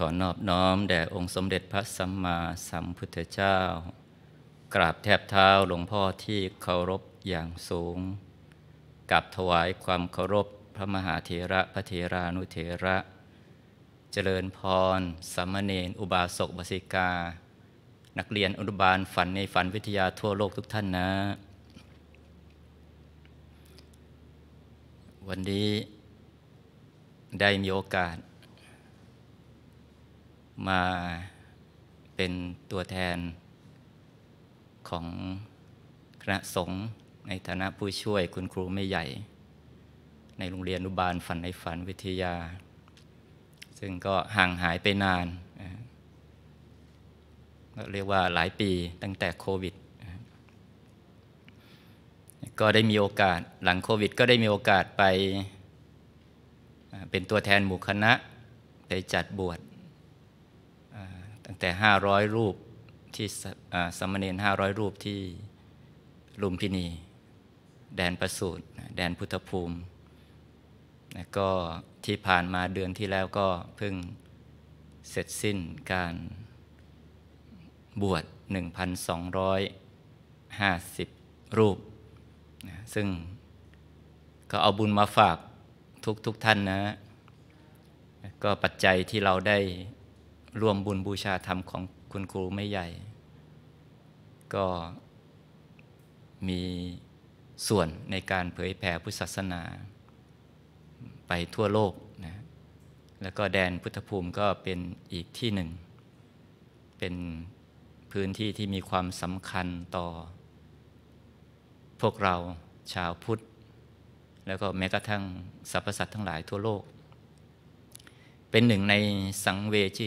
ขอนอบน้อม แด่องค์สมเด็จพระสัมมาสัมพุทธเจ้า กราบแทบเท้าหลวงพ่อที่เคารพอย่างสูงกราบถวายความเคารพพระมหาเถระพระเถรานุเถระ เจริญพรสมมเณรอุบาสกบาสิกา นักเรียนอนุบาลฝันในฝันวิทยาทั่วโลกทุกท่านนะ วันนี้ได้มีโอกาสมาเป็นตัวแทนของคณะสงฆ์ในฐานะผู้ช่วยคุณครูไม่ใหญ่ ในโรงเรียนอุบาลฝันในฝันวิทยา ซึ่งก็ห่างหายไปนานก็เรียกว่าหลายปีตั้งแต่โควิด ก็ได้มีโอกาสหลังโควิดก็ได้มีโอกาสไป เป็นตัวแทนหมู่คณะไปจัดบวชตั้งแต่ 500 รูปที่สมณีร500 รูปที่ลุมพินี แดนประสูตรแดนพุทธภูมิ แลก็ ที่ผ่านมาเดือนที่แล้วก็เพิ่งเสร็จสิ้นการบวช 1,250 รูป ซึ่งก็เอาบุญมาฝากทุกทุกท่านนะ ก็ปัจจัยที่เราได้รวมบุญบูชาธรรมของคุณครูไม่ใหญ่ ก็มีส่วนในการเผยแผ่พุทธศาสนา ไปทั่วโลกนะแล้วก็แดนพุทธภูมิก็เป็นอีกที่หนึ่ง เป็นพื้นที่ที่มีความสำคัญต่อ พวกเราชาวพุทธ แล้วก็แม้กระทั่งสรรพสัตว์ทั้งหลายทั่วโลก เป็นหนึ่งในสังเวชี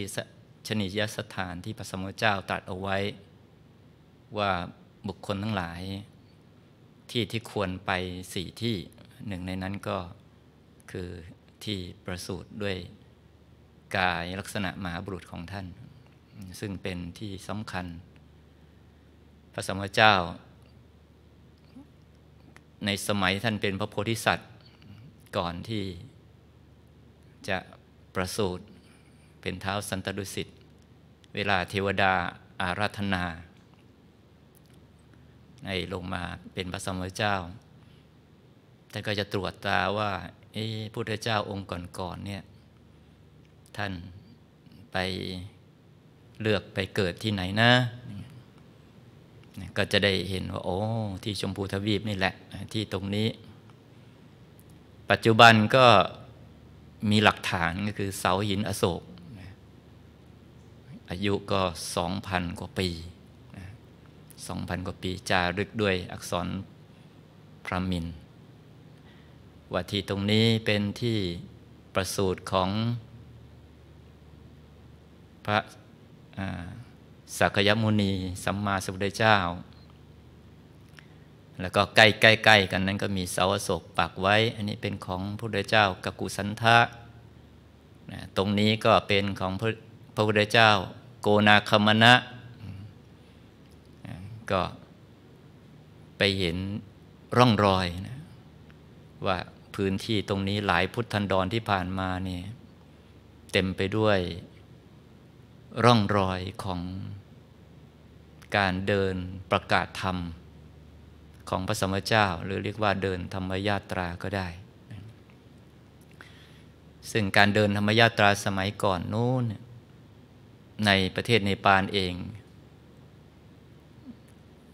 ชนิยสถานที่พระสมุทรเจ้าตรัสเอาไว้ว่าบุคคลทั้งหลายที่ที่ควรไปสี่ที่หนึ่งในนั้นก็ คือที่ประสูติด้วยกายลักษณะหมาบุรุษของท่าน ซึ่งเป็นที่สำคัญ พระสมุทเจ้าในสมัยท่านเป็นพระโพธิสัตว์ก่อนที่จะประสูติเป็นเท้าสันตดุสิตเวลาเทวดาอาราธนาในลงมาเป็นพระสมเด็จเจ้าท่านก็จะตรวจตาว่า เอ๊พุทธเจ้าองค์ก่อนๆเนี่ยท่านไปเลือกไปเกิดที่ไหนนะ ก็จะได้เห็นว่า โอ้ ที่ชมพูทวีปนี่แหละ ที่ตรงนี้ ปัจจุบันก็มีหลักฐานก็คือ เสาหินอโศกอายุก็ 2,000 กว่าปี 2,000 กว่าปี จารึกด้วยอักษรพระมินว่าที่ตรงนี้เป็นที่ประสูติของ พระสักยมุนี สัมมาสัมพุทธเจ้า แล้วก็ใกล้ๆกันนั้นก็มีเสาโศกปักไว้ อันนี้เป็นของพระพุทธเจ้ากกุสันทะตรงนี้ก็เป็นของพระพระพุทธเจ้าโกนาคมณะ ก็ไปเห็นร่องรอยนะว่าพื้นที่ตรงนี้หลายพุทธันดรที่ผ่านมาเนี่ยเต็มไปด้วยร่องรอยของการเดินประกาศธรรมของพระสมณเจ้าหรือเรียกว่าเดินธรรมญาตราก็ได้ ซึ่งการเดินธรรมญาตราสมัยก่อนนู้นในประเทศเนปาลเอง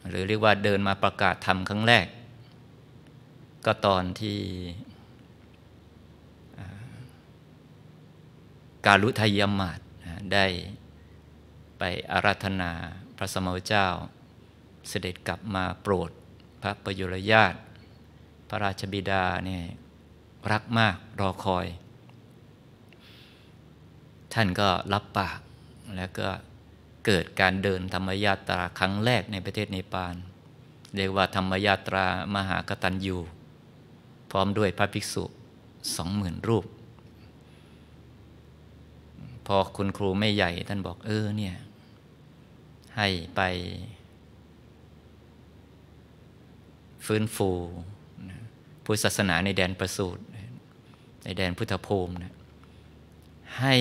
หรือเรียกว่าเดินมาประกาศธรรมครั้งแรก ก็ตอนที่กาลุทยมมาตได้ไปอาราธนาพระสมเจ้เจ้าเสด็จกลับมาโปรดพระประยุรญาติพระราชบิดาเนี่ยรักมากรอคอย ท่านก็รับปากแล้วก็เกิดการเดินธรรมยาตรา ครั้งแรกในประเทศเนปาลเรียกว่าธรรมยาตรา มหากตัญยูพร้อมด้วยพระภิกษุสองหมื่นรูป พอคุณครูไม่ใหญ่ท่านบอกเออเนี่ย ให้ไปฟื้นฟูพุทธศาสนาในแดนประสูตรในแดนพุทธภูมินะให้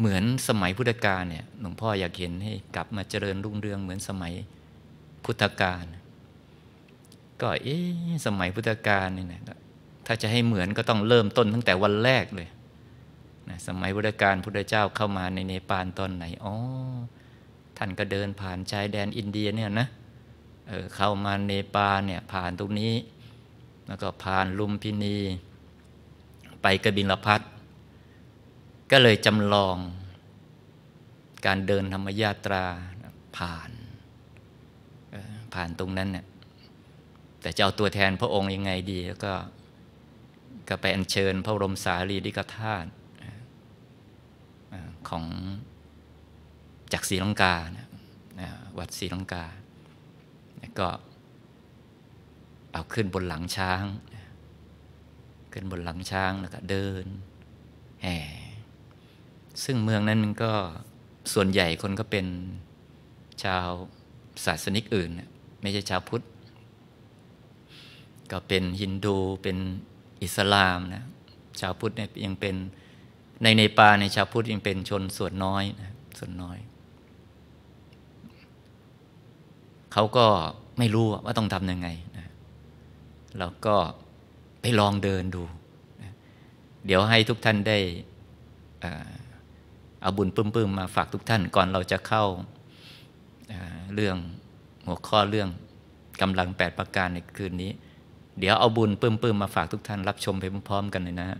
เหมือนสมัยพุทธกาลเนี่ยหลวงพ่ออยากเห็นให้กลับมาเจริญรุ่งเรืองเหมือนสมัยพุทธกาลก็เอ๊สมัยพุทธกาลเนี่ยนะถ้าจะให้เหมือนก็ต้องเริ่มต้นตั้งแต่วันแรกเลยนะสมัยพุทธกาลพุทธเจ้าเข้ามาในเนปาลตอนไหนอ๋อท่านก็เดินผ่านชายแดนอินเดียเนี่ยนะเออเข้ามาเนปาลเนี่ยผ่านตรงนี้แล้วก็ผ่านลุมพินี ไปกระบินลพัทก็เลยจำลองการเดินธรรมยาตรา ผ่านผ่านตรงนั้นเนี่ยแต่จะเอาตัวแทนพระองค์ยังไงดีแล้วก็ก็ไปอัญเชิญ พระบรมสารีริกธาตุของจากศรีลังกาวัดศรีลังกาก็เอาขึ้นบนหลังช้าง ขึ้นบนหลังช้างแล้วก็เดินแห่ซึ่งเมืองนั้นมันก็ส่วนใหญ่คนก็เป็นชาวศาสนิกอื่น ไม่ใช่ชาวพุทธ ก็เป็นฮินดูเป็นอิสลามนะชาวพุทธเนี่ยยังเป็นในเนปาในชาวพุทธยังเป็นชนส่วนน้อยนะส่วนน้อย เขาก็ไม่รู้ ว่าต้องทำยังไงนะเราก็ไปลองเดินดูนะเดี๋ยวให้ทุกท่านได้อ่าเอาบุญปื้มๆมาฝากทุกท่านก่อนเราจะเข้าเรื่องหัวข้อเรื่อง กำลัง 8 ประการในคืนนี้เดี๋ยวเอาบุญปื้มๆมาฝากทุกท่านรับชมไปพร้อมๆ กันเลยนะฮะ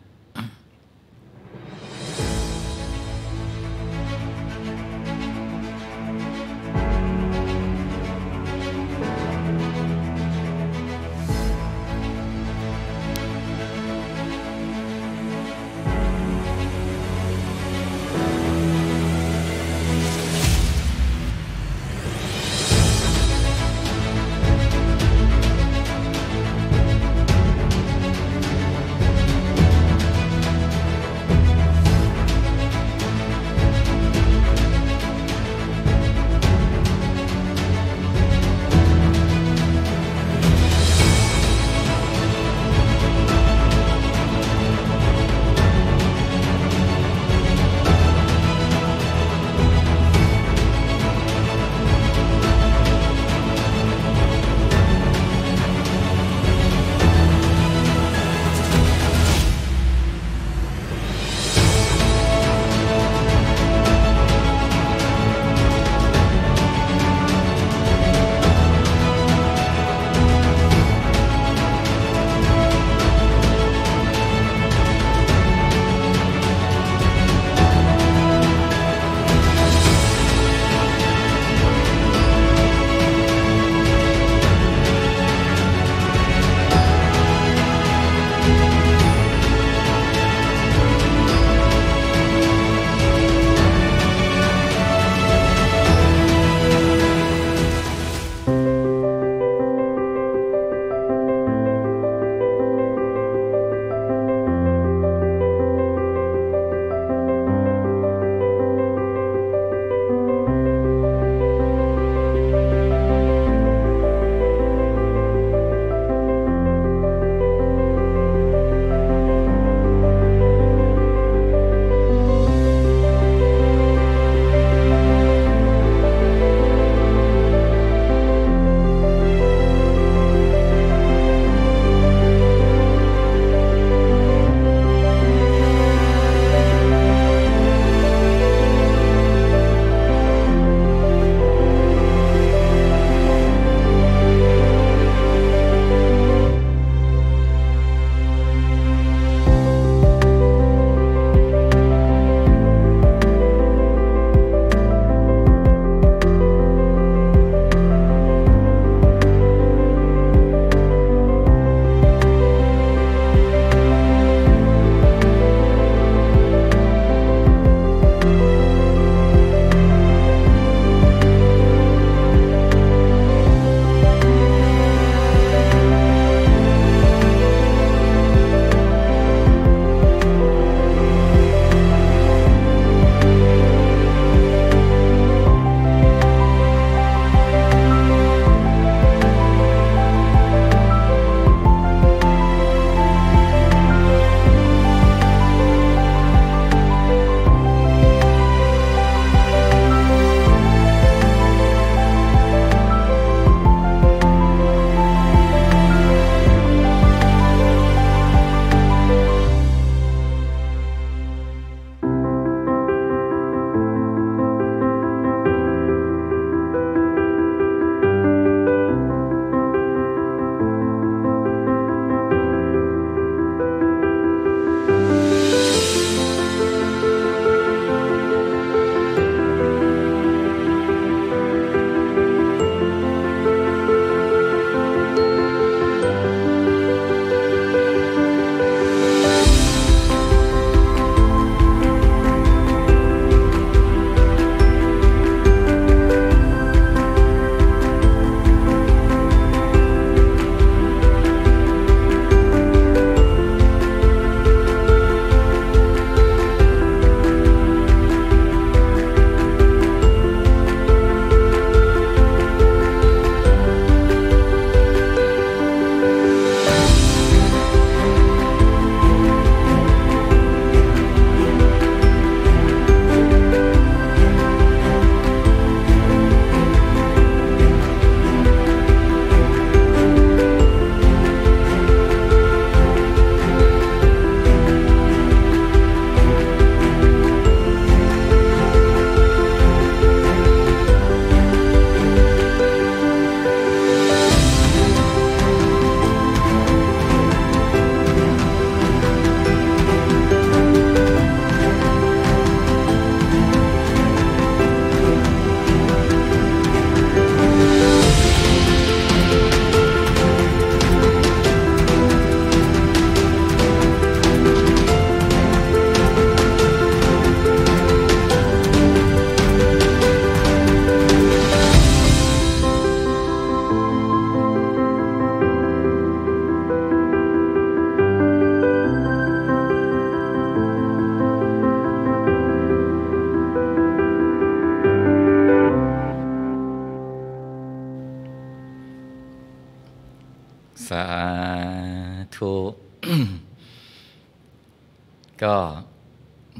ก็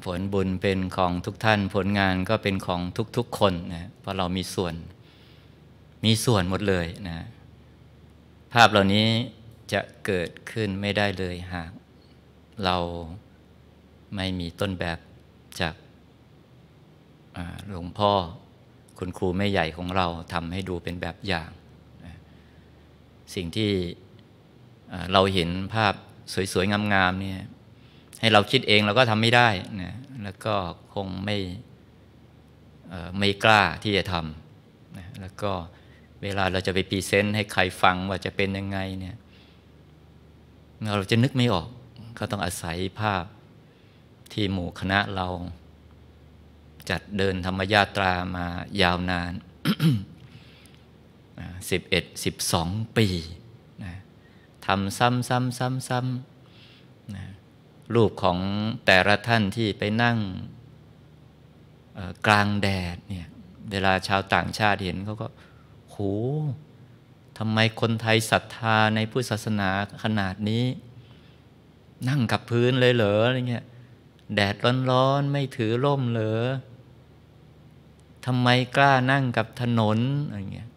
ผลบุญเป็นของทุกท่านผลงานก็เป็นของทุกๆคนนะเพราะเรามีส่วนมีส่วนหมดเลยนะ ภาพเหล่านี้จะเกิดขึ้นไม่ได้เลยหากเราไม่มีต้นแบบจากหลวงพ่อคุณครูแม่ใหญ่ของเราทำให้ดูเป็นแบบอย่าง สิ่งที่เราเห็นภาพสวยๆงามๆเนี่ยให้เราคิดเองเราก็ทำไม่ได้นะแล้วก็คงไม่ไม่กล้าที่จะทำนะแล้วก็เวลาเราจะไปพรีเซนต์ให้ใครฟังว่าจะเป็นยังไงเนี่ย เราจะนึกไม่ออก ก็ต้องอาศัยภาพที่หมู่คณะเรา จัดเดินธรรมญาตรามายาวนาน 11 12 ปีนะทำซ้ำซ้ำซ้ำรูปของแต่ละท่านที่ไปนั่ง กลางแดดเนี่ย เวลาชาวต่างชาติเห็นเขาก็โหทำไมคนไทยศรัทธาในพุทธศาสนาขนาดนี้ นั่งกับพื้นเลยเหรอ อะไรเงี้ย แดดร้อนๆ ไม่ถือร่มเหรอทำไมกล้านั่งกับถนน อะไรเงี้ย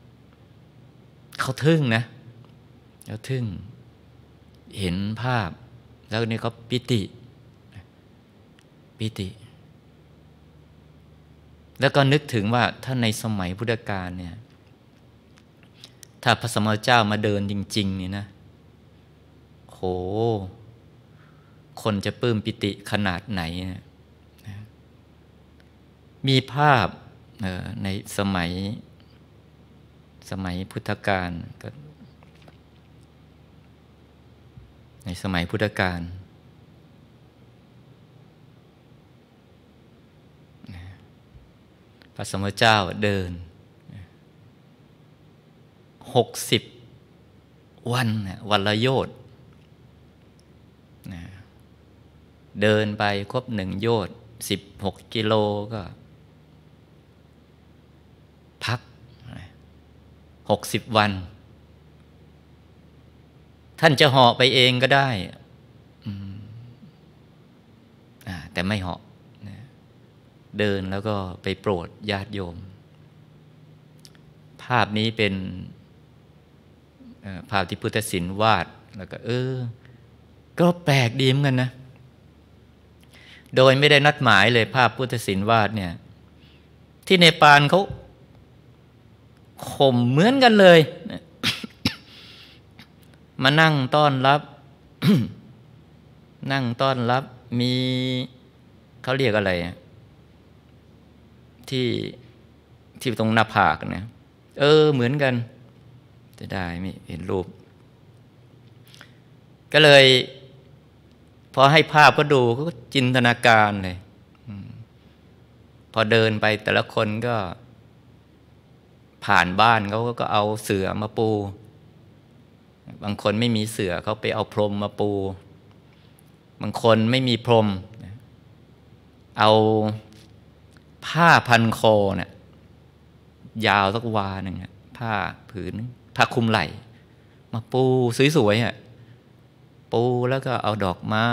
เขาทึ่งนะ เขาทึ่ง เห็นภาพแล้วนี่เขาปิติ ปิติ แล้วก็นึกถึงว่าถ้าในสมัยพุทธกาลเนี่ย ถ้าพระสมณเจ้ามาเดินจริง ๆนี่นะโห คนจะปลื้มปิติขนาดไหนนมีภาพในสมัยสมัยพุทธกาลก็ในสมัยพุทธกาลพระสมเจ้าเดินหกสิบวันวันละโยด์เดินไปครบหนึ่งโยด์สิบหกกิโลก็ พักหกสิบวันท่านจะเหาะไปเองก็ได้ แต่ไม่เหาะเดินแล้วก็ไปโปรดญาติโยม ภาพนี้เป็นภาพที่พุทธศิลป์วาด แล้วก็เออ ก็แปลกดีเหมือนกันนะ โดยไม่ได้นัดหมายเลยภาพพุทธศิลป์วาดเนี่ย ที่เนปาลเขาข่มเหมือนกันเลยเมานั่งต้อนรับ นั่งต้อนรับ มีเขาเรียกอะไร ที่ที่ตรงหน้าผากเนี่ย เออ เหมือนกัน จะได้ไม่เห็นรูป ก็เลย พอให้ภาพก็ดูก็จินตนาการเลย พอเดินไปแต่ละคนก็ ผ่านบ้านเขาก็เอาเสือมาปูบางคนไม่มีเสือเขาไปเอาพรมมาปู บางคนไม่มีพรม เอาผ้าพันคอเนะี่ย ยาวสักวาหนึ่งผ้าผืนผ้าคลุมไหล่มาปู สวยๆอ่ะปูแล้วก็เอาดอกไม้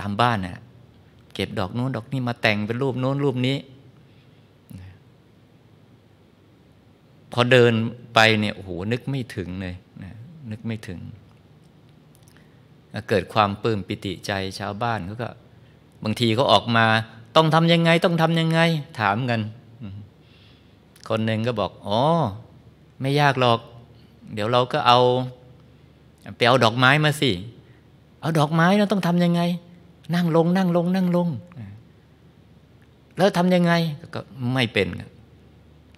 ตามบ้านเนี่ยเก็บดอกนู้นดอกนี้มาแต่งเป็นรูปนู้นรูปนี้พอเดินไปเนี่ยโอ้โหนึกไม่ถึงเลยนะนึกไม่ถึง เกิดความปลื้มปิติใจชาวบ้านเขาก็บางทีเขาออกมาต้องทำยังไง ต้องทำยังไง ถามกัน คนหนึ่งก็บอกอ๋อไม่ยากหรอก เดี๋ยวเราก็เอาไปเอาดอกไม้มาสิเอาดอกไม้เราต้องทำยังไง นั่งลง นั่งลง นั่งลง แล้วทำยังไงก็ไม่เป็น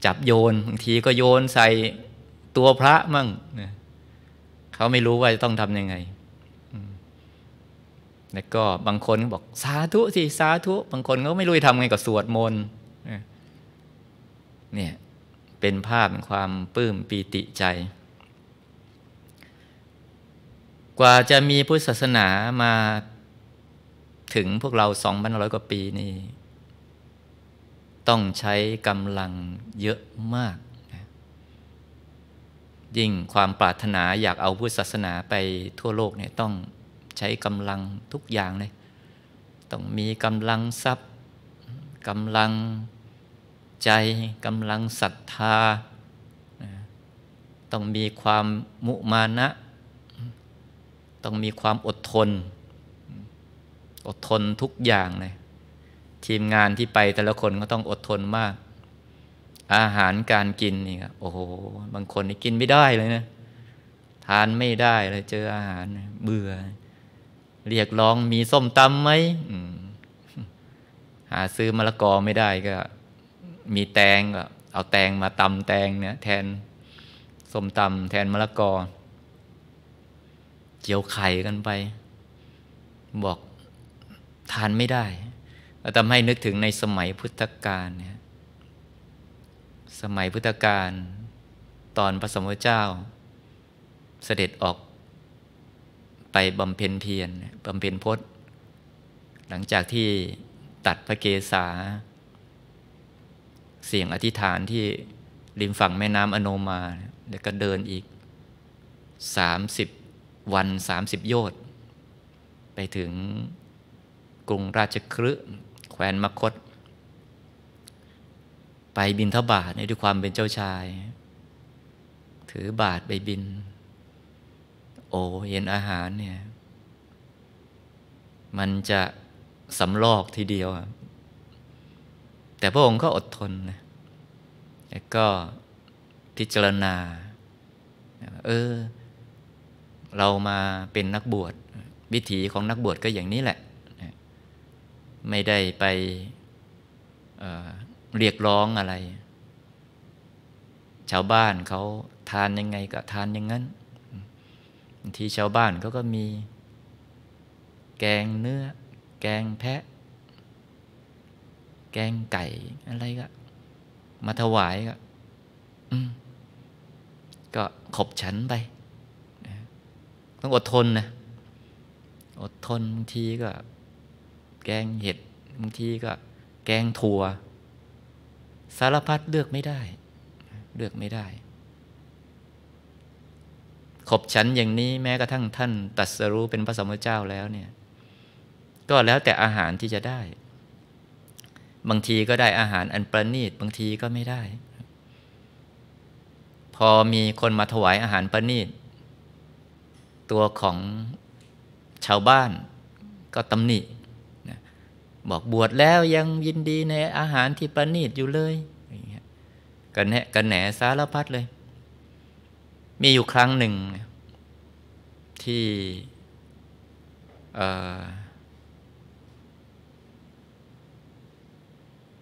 จับโยนบางทีก็โยนใส่ตัวพระมั่งนะเขาไม่รู้ว่าจะต้องทำยังไง แล้วก็บางคนบอก สาธุสิ สาธุ บางคนก็ไม่รู้จะทำไงก็สวดมนต์ เนี่ยเป็นภาพความปลื้มปีติใจ กว่าจะมีพุทธศาสนามาถึงพวกเราสองพันร้อยกว่าปีนี่ ต้องใช้กำลังเยอะมากยิ่งความปรารถนาอยากเอาพุทธศาสนาไปทั่วโลกเนี่ยต้องใช้กำลังทุกอย่างเลยต้องมีกำลังทรัพย์กำลังใจกำลังศรัทธา ต้องมีความมุมานะ ต้องมีความอดทน อดทนทุกอย่างเลยทีมงานที่ไปแต่ละคนก็ต้องอดทนมากอาหารการกินนี่ครับโอ้โห บางคนนี่กินไม่ได้เลยนะทานไม่ได้เลย เจออาหาร เบื่อเรียกร้องมีส้มตำไหมหาซื้อมะละกอไม่ได้ก็ มีแตงก็เอาแตงมาตำแตงเนี่ย แทนส้มตำแทนมะละกอเจียวไข่กันไป บอกทานไม่ได้ทำให้นึกถึงในสมัยพุทธกาลเนี่ยสมัยพุทธกาลตอนพระสมุทรเจ้า เสด็จออกไปบำเพ็ญเพียรบำเพ็ญพจน์หลังจากที่ตัดพระเกศาเสียงอธิษฐานที่ริมฝั่งแม่น้ำอโนมา แล้วก็เดินอีก30วัน30 โยชน์ ไปถึงกรุงราชคฤห์แคว้นมคตไปบินทบาทในด้วยความเป็นเจ้าชาย ถือบาทไปบิน โอเห็นอาหารเนี่ย มันจะสำลอกทีเดียวแต่พระองค์ก็อดทนนะแล้วก็พิจารณา เออ เรามาเป็นนักบวชวิถีของนักบวชก็อย่างนี้แหละ ไม่ได้ไปเรียกร้องอะไร ชาวบ้านเขาทานยังไง ก็ทานอย่างนั้นบางทีชาวบ้านเขาก็มี แกง เนื้อ แกงแพะ แกงไก่อะไรก็ มาถวายก็ก็ขบฉันไปต้องอดทนนะอดทนบางทีก็แกงเห็ดบางทีก็ แกงถั่วสารพัดเลือกไม่ได้ เลือกไม่ได้ ขบฉันอย่างนี้แม้กระทั่งท่านตัดสรู้เป็นพระสมุทเจ้าแล้วเนี่ย ก็แล้วแต่อาหารที่จะได้ บางทีก็ได้อาหารอันประณีตบางทีก็ไม่ได้ พอมีคนมาถวายอาหารประณีตตัวของชาวบ้านก็ตำหนิบอกบวชแล้วยังยินดี ในอาหารที่ประณีตอยู่เลยกันแหนกันแหนสารพัดเลย มีอยู่ครั้งหนึ่ง ที่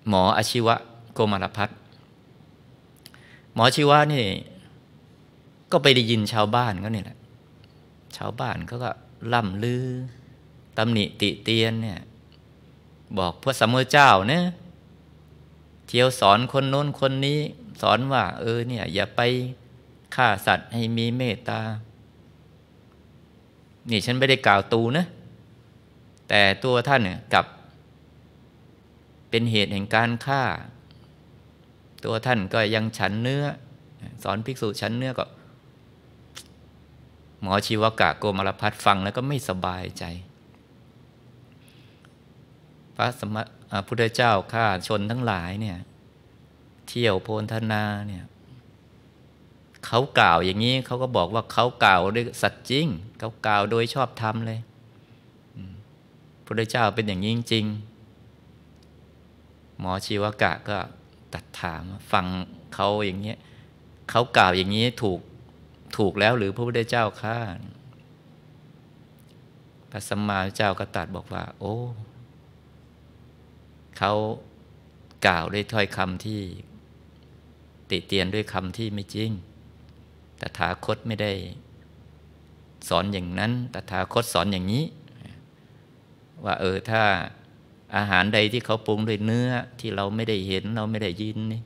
หมออาชีวะ โกมารพัฒหมอชีวะนี่ ก็ไปได้ยินชาวบ้านก็นี่แหละ ชาวบ้านเขาก็ ล่ำลือตำหนิติเตียนเนี่ยบอกพระสัมมเจ้าเนี่ยเที่ยวสอนคนโน้นคนนี้ สอนว่าเออเนี่ย อย่าไปฆ่าสัตว์ให้มีเมตตา นี่ฉันไม่ได้กล่าวตูนะแต่ตัวท่านเนี่ยกับ เป็นเหตุแห่งการฆ่า ตัวท่านก็ยังฉันเนื้อ สอนภิกษุฉันเนื้อก็ หมอชีวกะโกมารพัฒฟังแล้วก็ไม่สบายใจพระสมพุทธเจ้าข้าชนทั้งหลายเนี่ย เที่ยวโพนธนาเนี่ย เขากล่าวอย่างนี้เขาก็บอกว่าเขากล่าวด้วยสัจจริงเขากล่าวโดยชอบธรรมเลยพระเจ้าเป็นอย่างนี้จริงหมอชีวกะก็ตัดถามฟังเขาอย่างนี้ เขากล่าวอย่างนี้ถูกถูกแล้วหรือพระพุทธเจ้าข้าพระสัมมาเจ้าก็ตัดบอกว่า โอ้เขากล่าวด้วยถ้อยคำที่ติเตียนด้วยคำที่ไม่จริง ตถาคตไม่ได้สอนอย่างนั้น ตถาคตสอนอย่างนี้ ว่าเออถ้าอาหารใดที่เขาปรุงด้วยเนื้อที่เราไม่ได้เห็นเราไม่ได้ยินนี่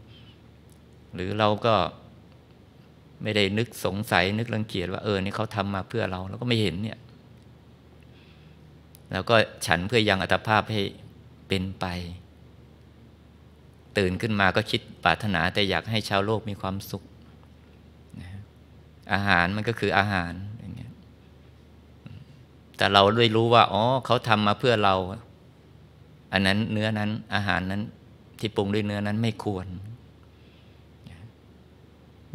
หรือเราก็ไม่ได้นึกสงสัยนึกรังเกียจว่า เออนี่เขาทำมาเพื่อเราเราก็ไม่เห็นเนี่ย แล้วก็ฉันเพื่อยังอัตภาพให้เป็นไปตื่นขึ้นมาก็คิดปรารถนาแต่อยากให้ชาวโลกมีความสุข อาหารมันก็คืออาหารอย่างเงี้ยแต่เราด้วยรู้ว่า อ๋อ เขาทำมาเพื่อเรา อันนั้นเนื้อนั้นอาหารนั้นที่ปรุงด้วยเนื้อนั้นไม่ควร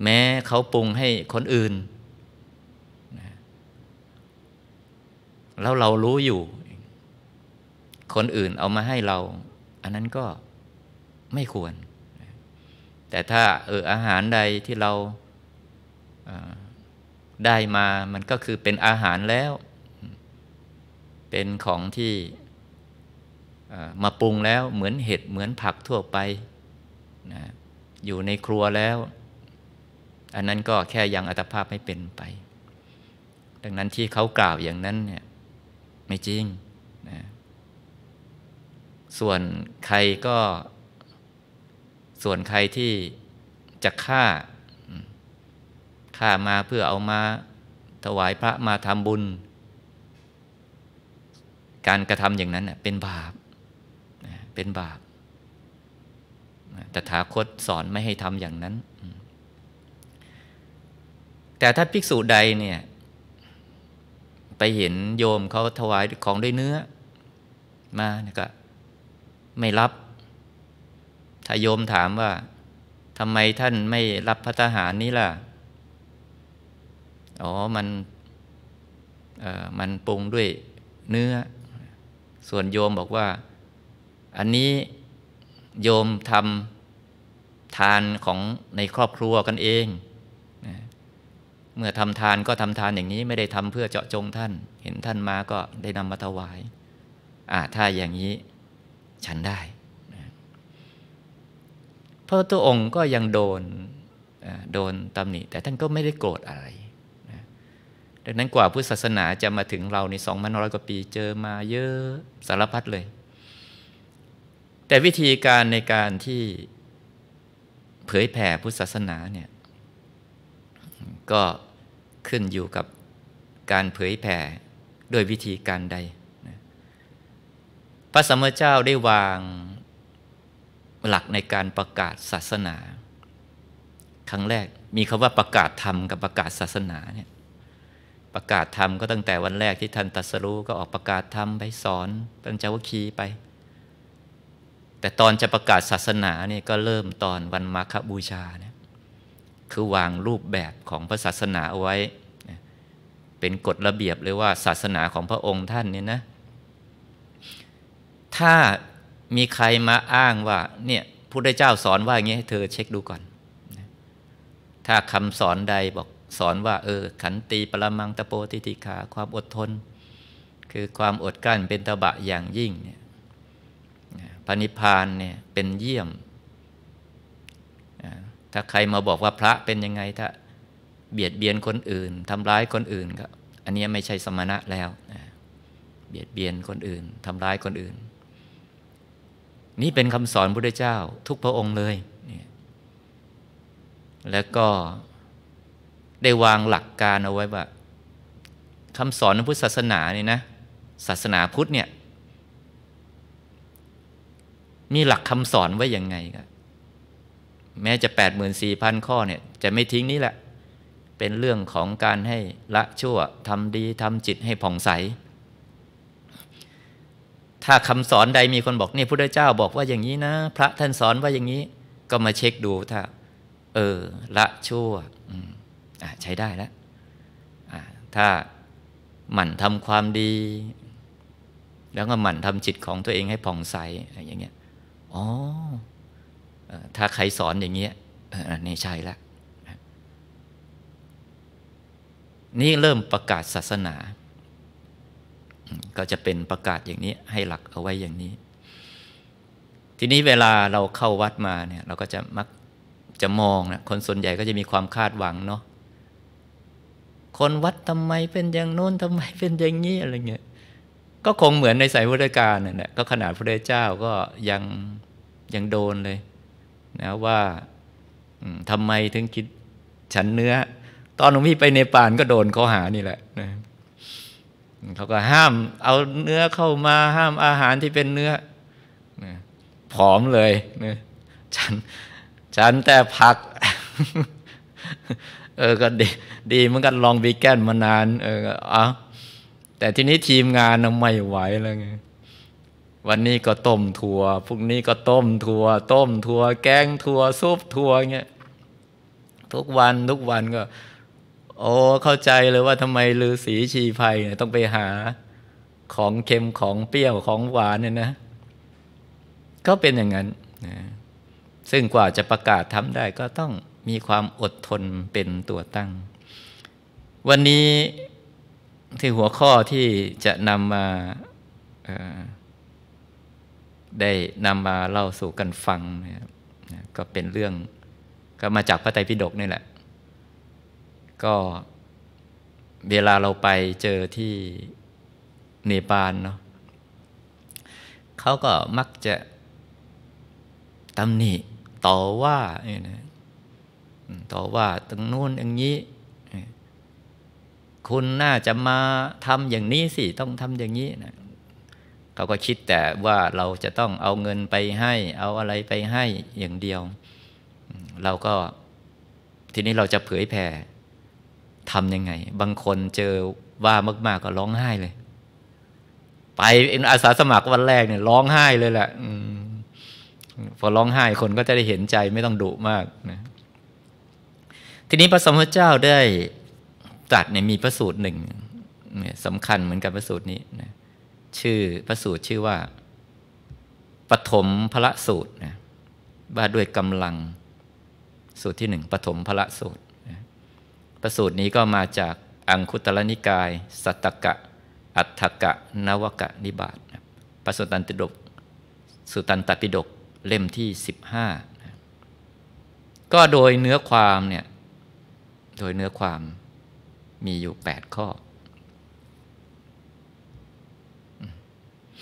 แม้เขาปรุงให้คนอื่น แล้วเรารู้อยู่ คนอื่นเอามาให้เรา อันนั้นก็ไม่ควร แต่ถ้าเอออาหารใดที่เราได้มามันก็คือเป็นอาหารแล้ว เป็นของที่มาปรุงแล้วเหมือนเห็ดเหมือนผักทั่วไปนะอยู่ในครัวแล้ว อันนั้นก็แค่ยังอัตภาพไม่เป็นไป ดังนั้นที่เขากล่าวอย่างนั้นเนี่ยไม่จริงนะส่วนใครก็ส่วนใครที่จะฆ่าฆ่ามาเพื่อเอามาถวายพระมาทำบุญ การกระทำอย่างนั้นเป็นบาปเป็นบาปตถาคตสอนไม่ให้ทำอย่างนั้น แต่ถ้าภิกษุใดเนี่ย ไปเห็นโยมเขาถวายของด้วยเนื้อมาก็ไม่รับถ้าโยมถามว่าทำไมท่านไม่รับพัฒหารนี้ล่ะ อ๋อมันมันปรุงด้วยเนื้อ ส่วนโยมบอกว่า อันนี้โยมทำทานของในครอบครัวกันเอง เมื่อทำทานก็ทำทานอย่างนี้ ไม่ได้ทำเพื่อเจาะจงท่าน เห็นท่านมาก็ได้นำมาถวาย อ่าถ้าอย่างนี้ฉันได้พระตัวองค์ก็ยังโดนโดนตำหนิ แต่ท่านก็ไม่ได้โกรธอะไรดังนั้นกว่าพุทธศาสนาจะมาถึงเราในสองพันร้อยกว่าปีเจอมาเยอะสารพัดเลย แต่วิธีการในการที่เผยแผ่พุทธศาสนาเนี่ยก็ขึ้นอยู่กับการเผยแผ่ด้วยวิธีการใด พระสมณเจ้าได้วางหลักในการประกาศศาสนา ครั้งแรกมีคาว่าประกาศธรรมกับประกาศศาสนาเนี่ยประกาศธรรมก็ตั้งแต่วันแรกที่ท่านตัสรู้ก็ออกประกาศธรรมไปสอนปัญจวัคคีไป แต่ตอนจะประกาศศาสนาเนี่ยก็เริ่มตอนวันมาคบูชาเนี่ยคือวางรูปแบบของพระศาสนาเอาไว้ เป็นกฎระเบียบเลยว่า ศาสนาของพระองค์ท่านเนี่ยนะ ถ้ามีใครมาอ้างว่าเนี่ยพุทธเจ้าสอนว่าอย่างนี้ให้เธอเช็คดูก่อนถ้าคำสอนใดบอกสอนว่าเออขันตีปรมังตะโปติติขา ความอดทน คือความอดกลั้นเป็นตบะอย่างยิ่งเนี่ยพระนิพพานเนี่ยเป็นเยี่ยม ถ้าใครมาบอกว่าพระเป็นยังไงถ้าเบียดเบียนคนอื่นทำร้ายคนอื่นก็อันนี้ไม่ใช่สมณะแล้วเบียดเบียนคนอื่นทำร้ายคนอื่นนี่เป็นคำสอนพระเจ้าทุกพระองค์เลย แล้วก็ได้วางหลักการเอาไว้ว่าคำสอนพุทธศาสนาเนี่ยนะ ศาสนาพุทธเนี่ยมีหลักคำสอนไว้ยังไงก็แม้จะแปดหมื่นสี่พันข้อเนี่ยจะไม่ทิ้งนี่แหละ เป็นเรื่องของการให้ละชั่วทำดีทำจิตให้ผ่องใสถ้าคำสอนใดมีคนบอกเนี่ยพระเจ้าบอกว่าอย่างนี้ นะ พระท่านสอนว่าอย่างนี้ ก็มาเช็คดู ถ้า เออ ละชั่วอ่าใช้ได้แล้วถ้าหมั่นทำความดี แล้วก็หมั่นทำจิตของตัวเองให้ผ่องใสอย่างเงี้ยอ๋อถ้าใครสอนอย่างเงี้ยนี่ใช่ละ นี่เริ่มประกาศศาสนาก็จะเป็นประกาศอย่างนี้ ให้หลักเอาไว้อย่างนี้ ทีนี้เวลาเราเข้าวัดมาเนี่ย เราก็จะมักจะมองนะคนส่วนใหญ่ก็จะมีความคาดหวังเนาะคนวัดทำไมเป็นอย่างโน้นทำไมเป็นอย่างนี้อะไรเงี้ย ก็คงเหมือนในสายวุฒิการเนี่ยแหละก็ขนาดพระเจ้าก็ยังยังโดนเลย นะว่าทำไมถึงคิดฉันเนื้อ ตอนหลวงพี่ไปในปานก็โดนข้อหานี่แหละ นะเขาก็ห้ามเอาเนื้อเข้ามาห้ามอาหารที่เป็นเนื้อผอมเลยนฉันฉันแต่ผัก เออก็ดีดีเหมือนกันลองวีแกนมานาน เออเอแต่ทีนี้ทีมงานไม่ไหวแล้วไงวันนี้ก็ต้มถั่วพรุ่งนี้ก็ต้มถั่ว ต้มถั่วแกงถั่ว ซุปถั่วเงี้ยทุกวันทุกวันก็โอ้ เข้าใจเลยว่าทำไมฤาษีชีภัยเนี่ยต้องไปหาของเค็มของเปรี้ยวของหวานเนี่ยนะก็เป็นอย่างนั้นนะซึ่งกว่าจะประกาศทำได้ ก็ต้องมีความอดทนเป็นตัวตั้ง วันนี้ที่หัวข้อที่จะนำมาได้นำมาเล่าสู่กันฟังนะครับก็เป็นเรื่องก็มาจากพระไตรปิฎกนี่แหละก็เวลาเราไปเจอที่เนปาลเนาะเขาก็มักจะตำหนิต่อว่าเนี่ยต่อว่าตรงนู้นอย่างนี้ คุณน่าจะมาทำอย่างนี้สิต้องทำอย่างนี้นะเขาก็คิดแต่ว่าเราจะต้องเอาเงินไปให้ เอาอะไรไปให้อย่างเดียวเราก็ทีนี้เราจะเผยแผ่ทำยังไง บางคนเจอว่ามาก ๆก็ร้องไห้เลย ไปเป็นอาสาสมัครวันแรกเนี่ยร้องไห้เลยแหละ พอร้องไห้คนก็จะได้เห็นใจไม่ต้องดุมากนะ ทีนี้พระสมพุทเจ้าได้ตรัสในมีพระสูตรหนึ่งสำคัญเหมือนกับพระสูตรนี้นะชื่อพระสูตรชื่อว่าปฐมพระสูตรนะว่าด้วยกำลังสูตรที่หนึ่งปฐมพระสูตรประสูตรนี้ก็มาจากอังคุตรนิกาย สัตตกะ อัฏฐกะ นวกะ นิบาตปสุตันติดก สุตันตปิดกเล่มที่ 15 ก็โดยเนื้อความเนี่ย โดยเนื้อความมีอยู่ 8 ข้อ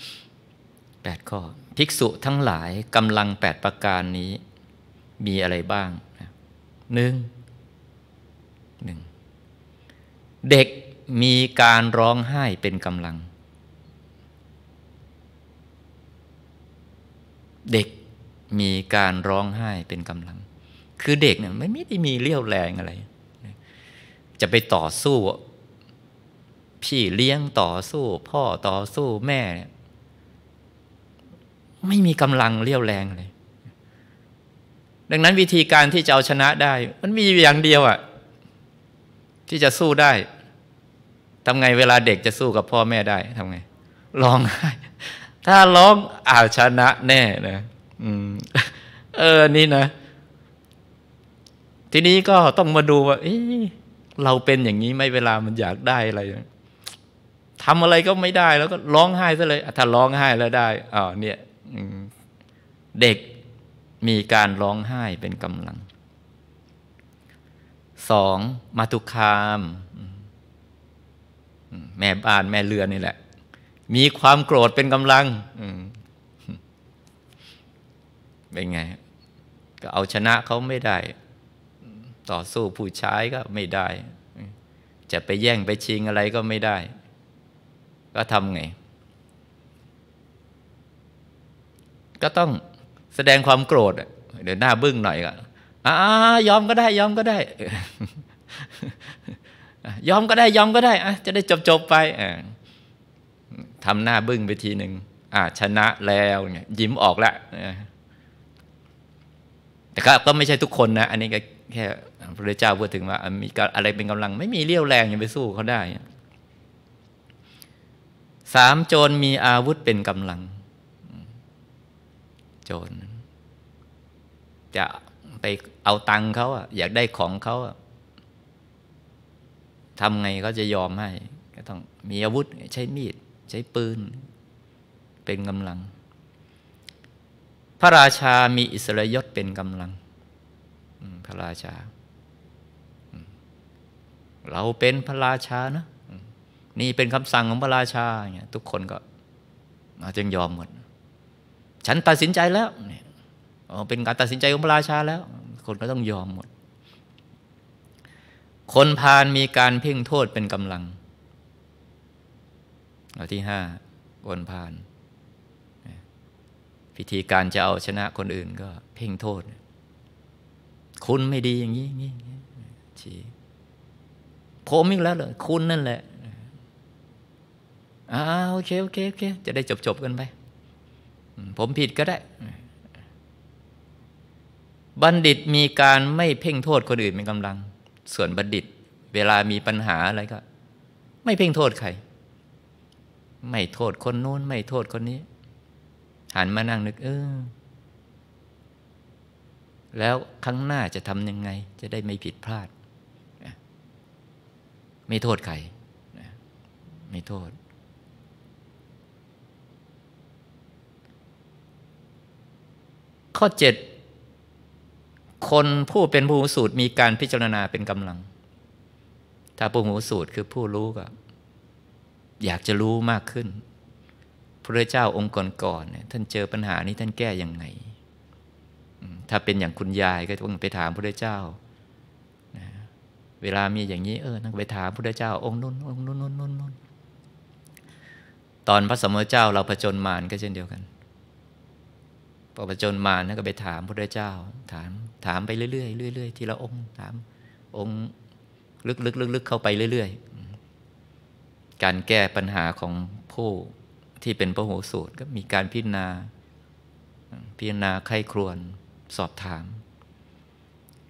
8ข้อ ภิกษุทั้งหลายกำลัง 8 ประการนี้มีอะไรบ้างหนึ่งหนึ่งเด็กมีการร้องไห้เป็นกำลัง เด็กมีการร้องไห้เป็นกำลัง คือเด็กเนี่ยไม่ไมีทด้มีเรี่ยวแรงอะไร จะไปต่อสู้ พี่เลี้ยงต่อสู้ พ่อต่อสู้แม่ ไม่มีกำลังเรี่ยวแรงเลย ดังนั้นวิธีการที่จะเอาชนะได้ มันมีอย่างเดียวอะ่ะที่จะสู้ได้ทำไงเวลาเด็กจะสู้กับพ่อแม่ได้ทำไงร้องไห้ ถ้าร้องอาชนะแน่นะเออนี่นะทีนี้ก็ต้องมาดูว่าเเราเป็นอย่างนี้ไม่เวลามันอยากได้อะไรทำอะไรก็ไม่ได้ แล้วก็ร้องไห้ซะเลย ถ้าร้องไห้แล้วได้อ๋อเนี่ยเด็กมีการร้องไห้เป็นกำลังสองมาตุคาม แม่บ้านแม่เรือนนี่แหละ มีความโกรธเป็นกำลังเป็นไง ก็เอาชนะเขาไม่ได้ ต่อสู้ผู้ชายก็ไม่ได้ จะไปแย่งไปชิงอะไรก็ไม่ได้ ก็ทำไง ก็ต้องแสดงความโกรธเดี๋ยวหน้าบึ้งหน่อยก็อ่ายอมก็ได้ ยอมก็ได้ ยอมก็ได้ ยอมก็ได้อะจะได้จบจบไปทำหน้าบึ้งไปทีหนึ่งอ่า ชนะแล้ว เนี่ย ยิ้มออกแล้วแต่ก็ไม่ใช่ทุกคนนะ อันนี้ก็แค่ พระเจ้าพูดถึงว่ามีอะไรเป็นกำลัง ไม่มีเรี่ยวแรงยังไปสู้เขาได้ สามโจรมีอาวุธเป็นกำลัง โจรจะไปเอาตังค์เขาอะอยากได้ของเขาทำไงเขาจะยอมให้ ก็ต้อง มีอาวุธใช้มีด ใช้ปืน เป็นกำลัง พระราชา มีอิสรยศเป็นกำลังพระราชาเราเป็นพระราชานะนี่เป็นคำสั่งของพระราชา เนี่ย ทุกคนก็จึงยอมหมดฉันตัดสินใจแล้วเนี่ยเป็นการตัดสินใจของพระราชาแล้ว คนก็ต้องยอมหมด คนพาลมีการเพ่งโทษเป็นกำลังเอที่ห้าคนพาลพิธีการจะเอาชนะคนอื่นก็เพ่งโทษ คุณไม่ดีอย่างนี้่นี่ชี้ผมอีกแล้วเหรอคุณนั่นแหละอ้าโอเคโอเคโอเค จะได้จบจบกันไป ผมผิดก็ได้บัณฑิตมีการไม่เพ่ง โทษคนอื่นเป็นกำลัง ส่วนบัณฑิต เวลามีปัญหาอะไรก็ ไม่เพ่ง โทษ ใคร ไม่โทษคน โน้น ไม่โทษคนนี้หันมานั่งนึกเออแล้วครั้งหน้าจะทำยังไง จะได้ไม่ผิดพลาด ไม่โทษ ใครไม่โทษ ข้อเจ็ดคนผู้เป็นผู้หูสูตรมีการพิจารณาเป็นกำลัง ถ้าผู้หูสูตรคือผู้รู้ก็ อยากจะรู้มากขึ้น พระเจ้าองค์ก่อนๆเนี่ยท่านเจอปัญหานี้ท่านแก้ย่างไงถ้าเป็นอย่างคุณยายก็ต้องไปถามพระเจ้า เวลามีอย่างนี้เออนักงไปถามพระเจ้าองค์นู้นองค์นู้นนู้นนู้นตอนพระสมณเจ้าเราผจญมารก็เช่นเดียวกัน พอผจญมารท่านก็ไปถามพระเจ้าถามถามไปเรื่อยๆเรื่อยๆทีละองค์ ถามองค์ ลึกๆลึกๆเข้าไปเรื่อย ๆ การแก้ปัญหาของผู้ที่เป็นพระโหสูตร ก็มีการพิจารณาพิจารณาไข้ครวนสอบถาม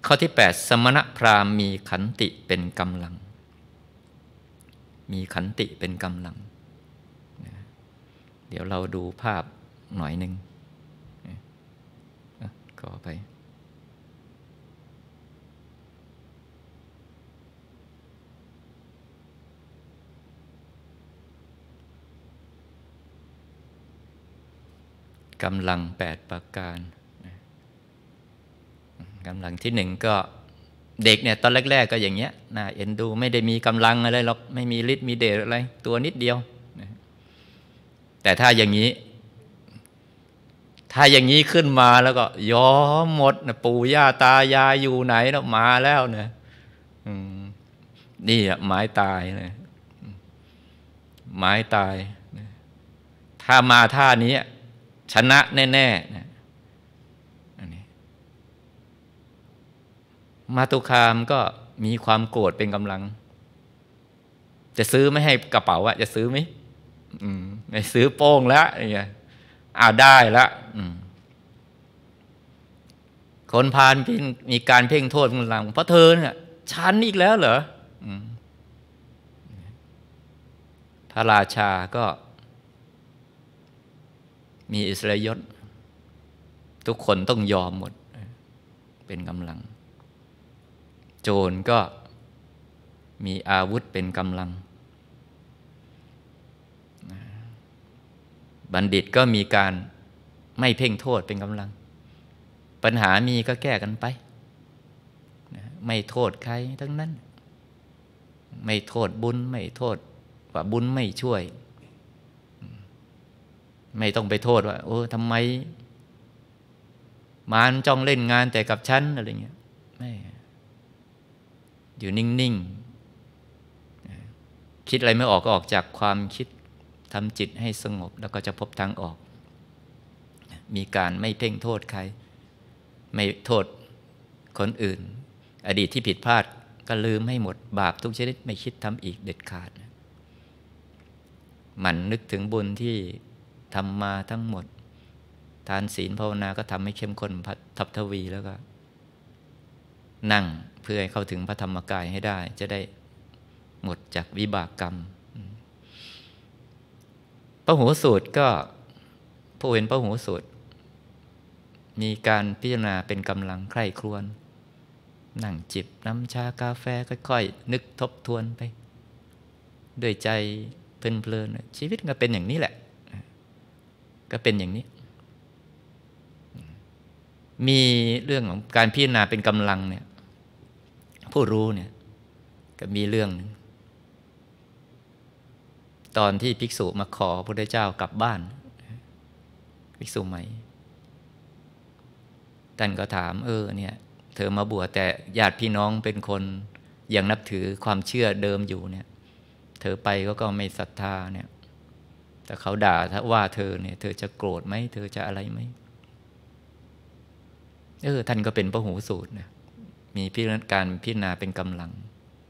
ข้อที่ 8 สมณพราหมณ์มีขันติเป็นกำลัง มีขันติเป็นกำลัง เดี๋ยวเราดูภาพหน่อยหนึ่งก็ไปกำลัง 8 ประการกำลังที่หนึ่งก็เด็กเนี่ยตอนแรก ๆ ก็อย่างเงี้ยน่าเอ็นดูไม่ได้มีกำลัง อะไรหรอกไม่มีฤทธิ์มีเดชอะไร ตัวนิดเดียว แต่ถ้าอย่างนี้ ถ้าอย่างนี้ขึ้นมาแล้วก็ย้อมหมดนะปู่ย่าตายายอยู่ไหนนะมาแล้วเนี่ยนี่อะไม้ตายเลยไม้ตาย ถ้ามาท่านี้ชนะแน่ๆนะอันนี้มาตุคามก็มีความโกรธเป็นกำลัง จะซื้อไม่ให้กระเป๋าอะจะซื้อไหมอืมไม่ซื้อโป้งแล้วอย่างเงี้ยอ่าได้ละคนพคนพาลมีการเพ่งโทษกำลัง เพราะเธอเนี่ยชันอีกแล้วเหรอพระราชาก็มีอิสริยศทุกคนต้องยอมหมดเป็นกำลัง โจรก็มีอาวุธเป็นกำลัง บัณฑิตก็มีการไม่เพ่งโทษเป็นกำลัง ปัญหามีก็แก้กันไป ไม่โทษใครทั้งนั้น ไม่โทษบุญ ไม่โทษว่าบุญไม่ช่วยไม่ต้องไปโทษว่า โอ้ทำไม มานจ้องเล่นงานแต่กับฉัน อะไรเงี้ยไม่อยู่นิ่ง ๆ คิดอะไรไม่ออก ก็ออกจากความคิดทำจิตให้สงบ แล้วก็จะพบทางออก มีการไม่เพ่งโทษใคร ไม่โทษคนอื่น อดีตที่ผิดพลาด ก็ลืมให้หมดบาปทุกชนิดไม่คิดทำอีกเด็ดขาดมันนึกถึงบุญที่ทำมาทั้งหมด ทานศีลภาวนาก็ทำให้เข้มข้นทับทวีแล้วก็ นั่งเพื่อให้เข้าถึงพระธรรมกายให้ได้ จะได้หมดจากวิบากกรรมพระหูสูตรก็ผู้เห็นพระหูสูตร มีการพิจารณาเป็นกำลังใคร่ครวน นั่งจิบน้ำชากาแฟ ค่อยๆ นึกทบทวนไปด้วยใจเพลินๆ ชีวิตก็เป็นอย่างนี้แหละก็เป็นอย่างนี้ มีเรื่องของการพิจารณาเป็นกำลังเนี่ย ผู้รู้เนี่ยก็มีเรื่องตอนที่ภิกษุมาขอพระพุทธเจ้ากลับบ้านภิกษุใหม่ท่านก็ถาม เออเนี่ย เธอมาบวชแต่ญาติพี่น้องเป็นคนยังนับถือความเชื่อเดิมอยู่เนี่ยเธอไปก็ก็ไม่ศรัทธาเนี่ยถ้าเขาด่าถ้าว่าเธอเนี่ยเธอจะโกรธไหมเธอจะอะไรไหมเออท่านก็เป็นพระหูสูตรนะมีพิจารณาการพิจารณาเป็นกำลัง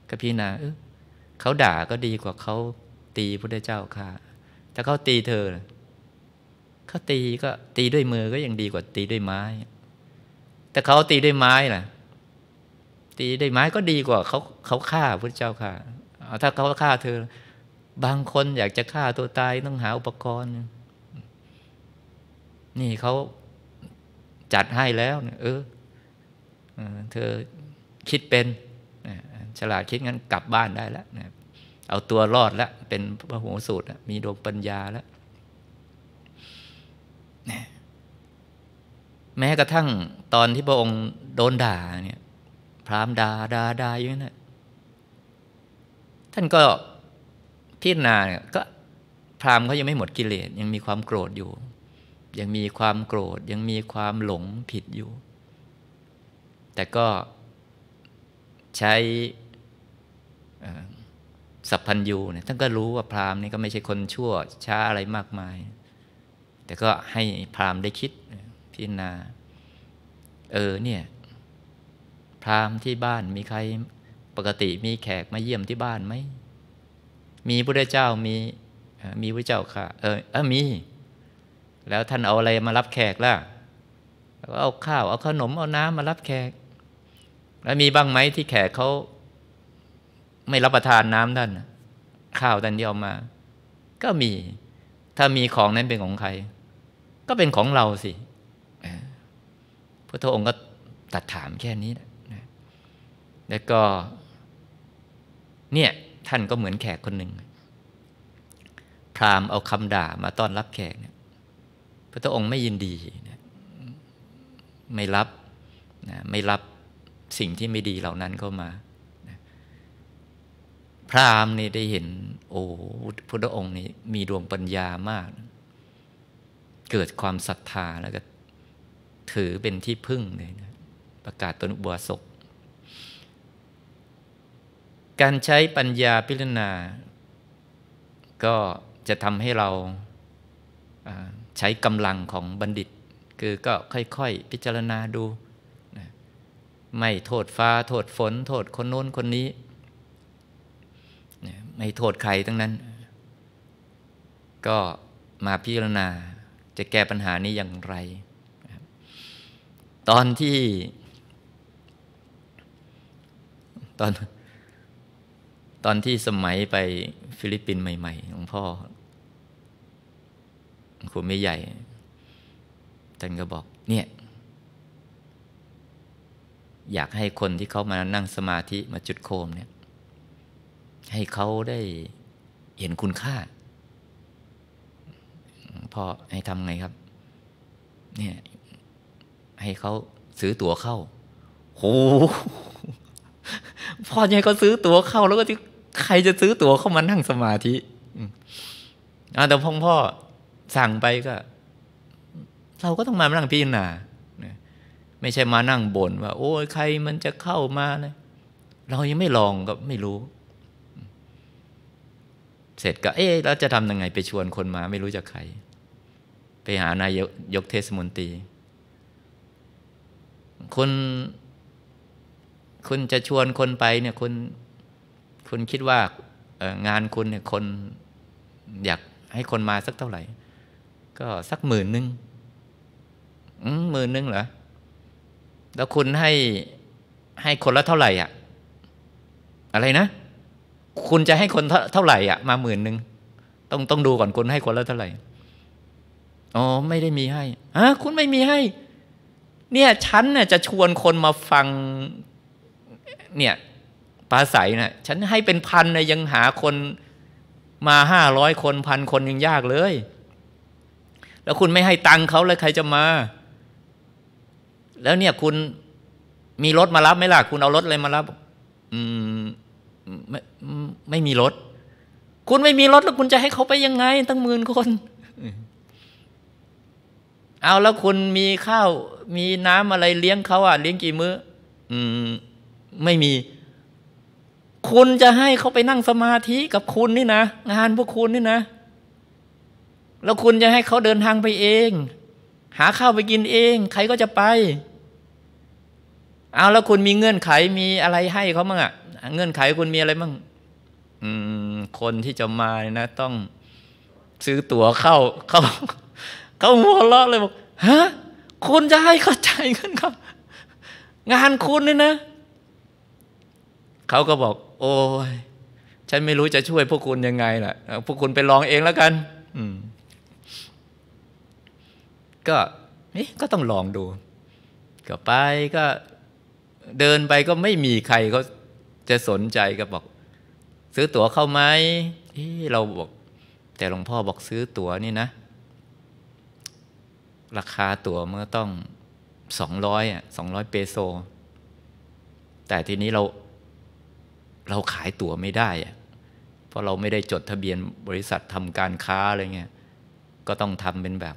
ก็พิจารณาเออเขาด่าก็ดีกว่าเขาตีพระเจ้าค่ะถ้าเขาตีเธอเขาตีก็ตีด้วยมือก็ยังดีกว่าตีด้วยไม้ แต่เขาตีด้วยไม้ล่ะ ตีด้วยไม้ก็ดีกว่าเขาเขาฆ่าพระเจ้าค่ะถ้าเขาฆ่าเธอบางคนอยากจะฆ่าตัวตายต้องหาอุปกรณ์นี่เขาจัดให้แล้วเออ เธอคิดเป็น ฉลาดคิดงั้นกลับบ้านได้แล้วเอาตัวรอดแล้ว เป็นพระหูสูตร มีดวงปัญญาแล้วแม้กระทั่งตอนที่พระองค์โดนด่า เนี่ย พรามดาดาดาอย่างนั้นท่านก็พิจารณาก็พรามเขายังไม่หมดกิเลสยังมีความโกรธอยู่ ยังมีความโกรธยังมีความหลงผิดอยู่ แต่ก็ใช้สัพพัญญูเนี่ยท่านก็รู้ว่าพรามนี่ก็ไม่ใช่คนชั่วช้าอะไรมากมาย แต่ก็ให้พรามได้คิดพิจารณาเออเนี่ยพรามที่บ้านมีใครปกติมีแขกมาเยี่ยมที่บ้านไหมมีพระเจ้ามีมีพระเจ้าค่ะ เออเออมี แล้วท่านเอาอะไรมารับแขกล่ะเอาข้าวเอาขนมเอาน้ำมารับแขก แล้วมีบ้างไหมที่แขกเขา ไม่รับประทานน้ำท่านข้าวท่านที่เอามา ก็มี ถ้ามีของนั้นเป็นของใคร ก็เป็นของเราสิพระโทองค์ก็ตัดถามแค่นี้นะแล้วก็ เนี่ยท่านก็เหมือนแขกคนหนึ่ง พราหมณ์เอาคำด่ามาต้อนรับแขกเนี่ย พระองค์ไม่ยินดี ไม่รับ ไม่รับสิ่งที่ไม่ดีเหล่านั้นเข้ามา พราหมณ์นี่ได้เห็น โอ้ พระองค์นี่มีดวงปัญญามาก เกิดความศรัทธาแล้วก็ถือเป็นที่พึ่งเลยนะประกาศตนอุบาสกการใช้ปัญญาพิจารณา ก็จะทำให้เราใช้กำลังของบัณฑิต คือก็ค่อยๆพิจารณาดู ไม่โทษฟ้าโทษฝนโทษคนโน้นคนนี้ไม่โทษใครทั้งนั้น ก็มาพิจารณาจะแก้ปัญหานี้อย่างไร ตอนที่ตอนตอนที่สมัยไปฟิลิปปินส์ใหม่ ๆ ของพ่อ คุณไม่ใหญ่ท่านก็บอก เนี่ย อยากให้คนที่เขามานั่งสมาธิ มาจุดโคมเนี่ย ให้เขาได้เห็นคุณค่าพ่อให้ทำไงครับ เนี่ยให้เขาซื้อตั๋วเข้าโหพ่อให้เขาซื้อตั๋วเข้าแล้วก็ทีใครจะซื้อตั๋วเข้ามานั่งสมาธิอาแต่พ่อพ่อ สั่งไปก็ เราก็ต้องมานั่งพิจารณาไม่ใช่มานั่งบ่นว่าโอ้ยใครมันจะเข้ามานะเรายังไม่ลองก็ไม่รู้ เสร็จก็ เอ๊ะเราจะทำยังไง ไปชวนคนมา ไม่รู้จากใคร ไปหานายยกเทศมนตรีคนคุณจะชวนคนไปเนี่ยคนคุณคิดว่างานคุณเนี่ยคนอยากให้คนมาสักเท่าไหร่ ก็สักหมื่นหนึ่งหมื่นหนึ่งเหรอแล้วคุณให้ให้คนละเท่าไหร่อ่ะอะไรนะคุณจะให้คนเท่าไหร่ อ่ะมาหมื่นหนึ่งต้องต้องดูก่อนคุณให้คนละเท่าไหร่อ๋อไม่ได้มีให้ฮะคุณไม่มีให้ เนี่ยฉันน่ยจะชวนคนมาฟัง เนี่ยปลาใสนะฉันให้เป็นพันนะยังหาคนมาห้าร้อยคนพันคนยังยากเลย แล้วคุณไม่ให้ตังเขาแล้วใครจะมา แล้วเนี่ย คุณมีรถมารับไหมล่ะคุณเอารถอะไรมารับอืม ไม่ไม่มีรถคุณไม่มีรถแล้วคุณจะให้เขาไปยังไงตั้งหมื่นคนเอาแล้วคุณมีข้าว มีน้ำอะไรเลี้ยงเขาอ่ะเลี้ยงกี่มื้ออืม ไม่มีคุณจะให้เขาไปนั่งสมาธิกับคุณนี่นะงานพวกคุณนี่นะแล้วคุณจะให้เขาเดินทางไปเอง หาข้าวไปกินเองใครก็จะไปเอาแล้วคุณมีเงื่อนไขมีอะไรให้เขาบ้างอะเงื่อนไขคุณมีอะไรบ้างอืมคนที่จะมาเนี่ยนะต้อง ซื้อตั๋วเข้า เขาเขาหัวเราะเลยบอกฮะคุณจะให้เข้าใจกันครับ งานคุณเนี่ยนะเขาก็บอกโอ้ยฉันไม่รู้จะช่วยพวกคุณยังไงล่ะ พวกคุณไปลองเองแล้วกันก็ก็ต้องลองดู ก็ไปก็ เดินไปก็ไม่มีใครเขาจะสนใจก็บอก ซื้อตั๋วเข้าไหมเราบอก แต่หลวงพ่อบอกซื้อตั๋วนี่นะ ราคาตั๋วเมื่อต้องสองร้อยอ่ะสองร้อยเปโซ แต่ทีนี้เราเราขายตั๋วไม่ได้ เพราะเราไม่ได้จดทะเบียนบริษัททำการค้าอะไรเงี้ยก็ต้องทำเป็นแบบ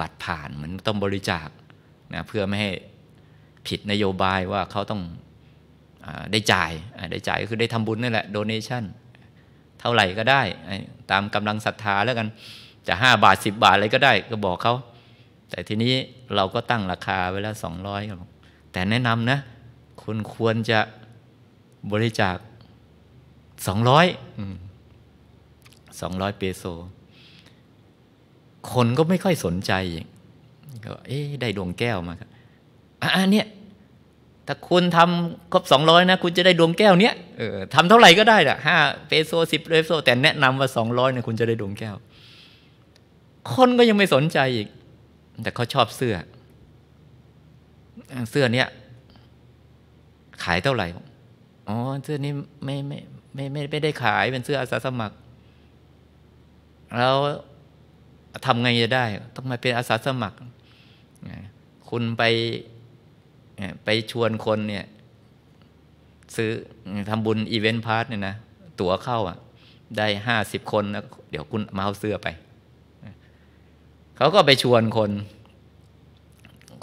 บัตรผ่านเหมือนต้องบริจาคนะเพื่อไม่ให้ผิดนโยบายว่าเขาต้องอได้จ่ายได้จ่าย ก็คือได้ทำบุญนั่นแหละ โดเนชั่น เท่าไหร่ก็ได้ ตามกำลังศรัทธาแล้วกันจะ 5 บาท 10 บาทอะไรก็ได้ ก็บอกเขา แต่ทีนี้เราก็ตั้งราคาไว้แล้ว200ครับแต่แนะนำนะ คุณควรจะบริจาคสองร้อย สองร้อยเปโซ คนก็ไม่ค่อยสนใจก็เอ๊ได้ดวงแก้วมาครับอ่ะเนี่ย ถ้าคุณทำครบสองร้อยนะ คุณจะได้ดวงแก้วเนี้ย เออทำเท่าไหร่ก็ได้ละห้าเปโซสิบเปโซ แต่แนะนำว่าสองร้อยเนี่ยคุณจะได้ดวงแก้ว คนก็ยังไม่สนใจอีก แต่เขาชอบเสื้อ เสื้อเนี้ย ขายเท่าไหร่อ๋อเสื้อนี้ไม่ไม่ไม่ไม่ไม่ได้ขายเป็นเสื้ออาสาสมัครแล้วทำไงจะได้ ต้องมาเป็นอาสาสมัคร คุณไปไปชวนคนเนี่ย ซื้อทำบุญอีเวนต์พาร์ทเนี่ยนะ ตั๋วเข้าอ่ะ ได้ห้าสิบคนแล้วเดี๋ยวคุณมาเอาเสื้อไป เขาก็ไปชวนคน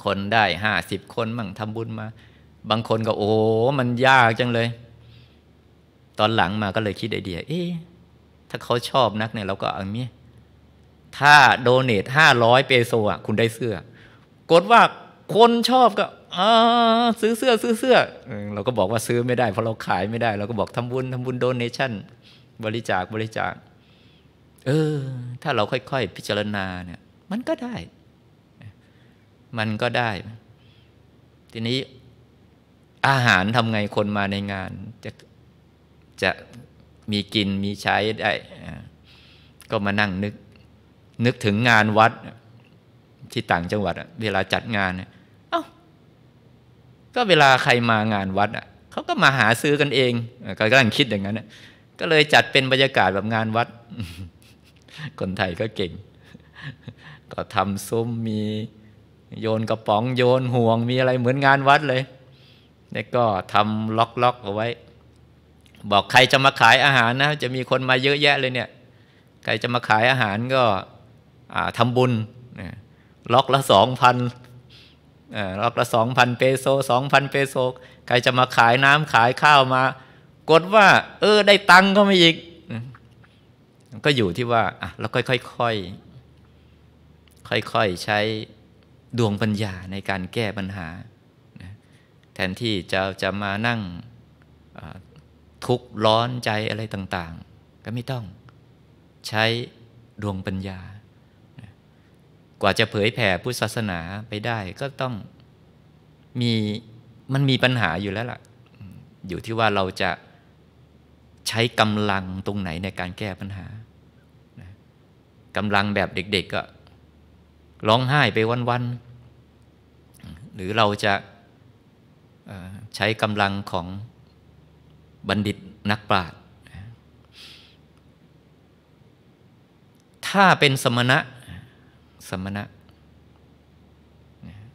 คนได้ห้าสิบคน มั่งทำบุญมาบางคนก็โอ้ มันยากจังเลย ตอนหลังมาก็เลยคิดไอเดียเอ๊ะถ้าเขาชอบนัก เนี่ย เราก็เอาเนี้ยถ้าโดเนทห้าร้อยเปโซอ่ะคุณได้เสื้อ กดว่าคนชอบก็ซื้อเสื้อ ซื้อเสื้อเราก็บอกว่า ซื้อไม่ได้ เพราะเราขายไม่ได้ เราก็บอกทำบุญทำบุญโดเนชั่น บริจาคบริจาค เออ ถ้าเราค่อย ๆ พิจารณา เนี่ย มันก็ได้ มันก็ได้ ทีนี้อาหารทำไงคนมาในงาน จะจะมีกินมีใช้ได้ ก็มานั่งนึก นึก ถึงงานวัดที่ต่างจังหวัดเวลาจัดงานเอ้าก็เวลาใครมางานวัดเขาก็มาหาซื้อกันเองก็กำลังคิดอย่างนั้นก็ เลยจัดเป็น บรรยากาศแบบงานวัด คนไทยก็เก่ง ก็ทำซุ้มมีโยนกระป๋องโยนห่วง มีอะไรเหมือนงานวัดเลยนี่ยก็ทำล็อกๆเอาไว้ บอกใครจะมาขายอาหารนะ จะมีคนมาเยอะแยะเลยเนี่ย ใครจะมาขายอาหารก็ทำบุญล็อกละสองพันล็อกละสองพันเปโซสองพันเปโซใครจะมาขายน้ำขายข้าวมา กดว่า เออได้ตังก็ไม่อีก ก็อยู่ที่ว่าอ่ะค่อย ค่อยค่อยๆใช้ ดวงปัญญาในการแก้ปัญหาแทนที่จะจะมานั่งทุกข์ร้อนใจอะไรต่าง ๆ ก็ไม่ต้องใช้ดวงปัญญา กว่าจะเผยแผ่พุทธศาสนาไปได้ก็ต้องมีมันมีปัญหาอยู่แล้วล่ะ อยู่ที่ว่าเราจะใช้กำลังตรงไหนในการแก้ปัญหากำลังแบบเด็ก ๆ ก็ ร้องไห้ไปวัน ๆ หรือเราจะใช้กำลังของบัณฑิตนักปราชญ์ถ้าเป็นสมณะสมณะ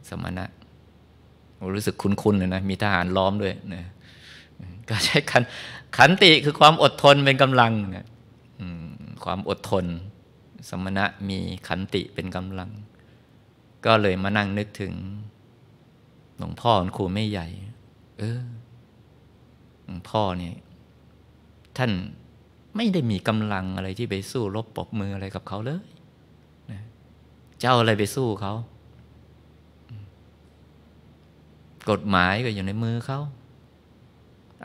สมณะ รู้สึกคุ้นๆนะ มีทหารล้อมด้วยนะก็ใช้ขันขันติคือความอดทนเป็นกำลังนะความอดทน สมณะ มีขันติเป็นกำลัง ก็เลยมานั่งนึกถึงหลวงพ่อคุณครูไม่ใหญ่เออพ่อเนี่ย ท่านไม่ได้มีกำลังอะไรที่ไปสู้รบปบมืออะไรกับเขาเลยนะจ้าอะไรไปสู้เขา กฎหมายก็อยู่ในมือเขา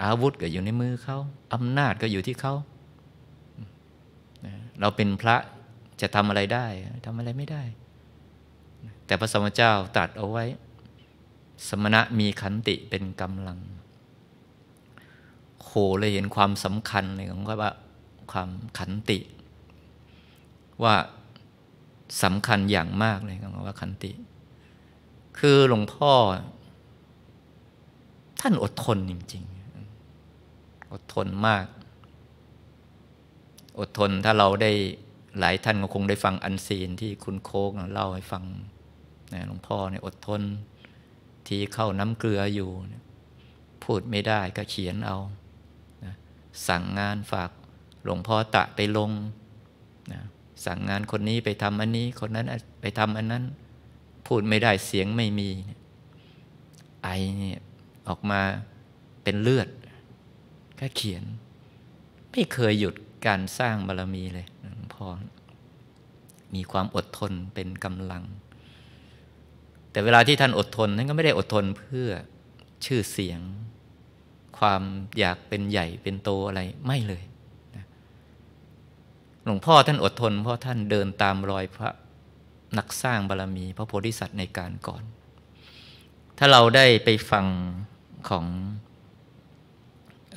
อาวุธก็อยู่ในมือเขาอำนาจก็อยู่ที่เขาเราเป็นพระจะทำอะไรได้ทำอะไรไม่ได้ แต่พระสมมเจ้าตัดเอาไว้สมณะมีขันติเป็นกำลังโหเลยเห็นความสำคัญเลยของว่า ความขันติ ว่า สำคัญอย่างมากเลยคำว่าขันติ คือหลวงพ่อ ท่านอดทนจริงๆ อดทนมาก อดทนถ้าเราได้หลายท่านก็คงได้ฟังอันซีน ที่คุณโค้กเล่าให้ฟังหลวงพ่อเนี่ยอดทนทีเข้าน้ำเกลืออยู่ พูดไม่ได้ก็เขียนเอา สั่งงานฝากหลวงพ่อตะไปลงสั่งงานคนนี้ไปทำอันนี้คนนั้นไปทำอันนั้น พูดไม่ได้เสียงไม่มีไอเนี่ยออกมาเป็นเลือด ก็เขียนไม่เคยหยุดการสร้างบารรมีเลยหลวงพ่อมีความอดทนเป็นกำลังแต่เวลาที่ท่านอดทน ท่านก็ไม่ได้อดทนเพื่อชื่อเสียงความอยากเป็นใหญ่เป็นโตอะไรไม่เลยหลวงพ่อท่านอดทน เพราะท่านเดินตามรอยพระนักสร้างบารรมีพระโพธิสัตว์ในการก่อน ถ้าเราได้ไปฟังของ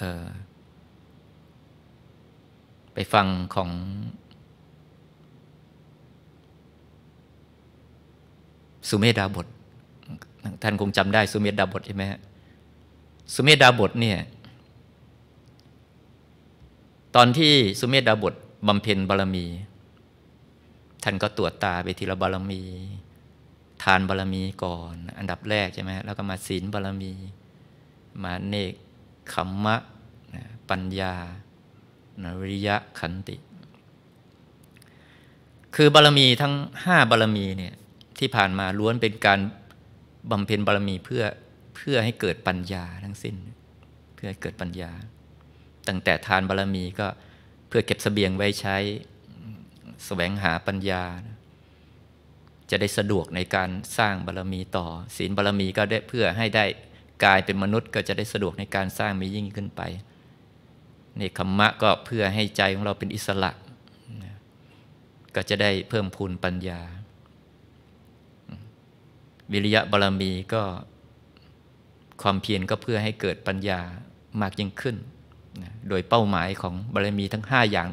ออไปฟังของสุเมดาบทท่านคงจำได้สุเมดาบทใช่ไหมฮะสุเมดาบทเนี่ย ตอนที่สุเมดาบทบำเพ็ญบารมี ท่านก็ตรวจตาไปทีละบารมี ทานบารมีก่อน อันดับแรกใช่ไหม แล้วก็มาศีลบารมี มาเนกขมมะปัญญานริยะขันติ คือบารมีทั้งห้าบารมีเนี่ยที่ผ่านมาล้วนเป็นการบำเพ็ญบารมีเพื่อ เพื่อให้เกิดปัญญาทั้งสิ้นเพื่อให้เกิดปัญญา ตั้งแต่ทานบารมีก็ เพื่อเก็บสเสบียงไว้ใช้สแสวงหาปัญญา จะได้สะดวกในการสร้างบารมีต่อ ศีลบารมีก็ได้เพื่อให้ได้กลายเป็นมนุษย์ ก็จะได้สะดวกในการสร้างมียิ่งขึ้นไป ในคัมมะก็เพื่อให้ใจของเราเป็นอิสระ ก็จะได้เพิ่มพูนปัญญาวิริยะบารรมีก็ความเพียรก็เพื่อให้เกิดปัญญามากยิ่งขึ้นนะโดยเป้าหมายของบารรมีทั้ง 5 อย่าง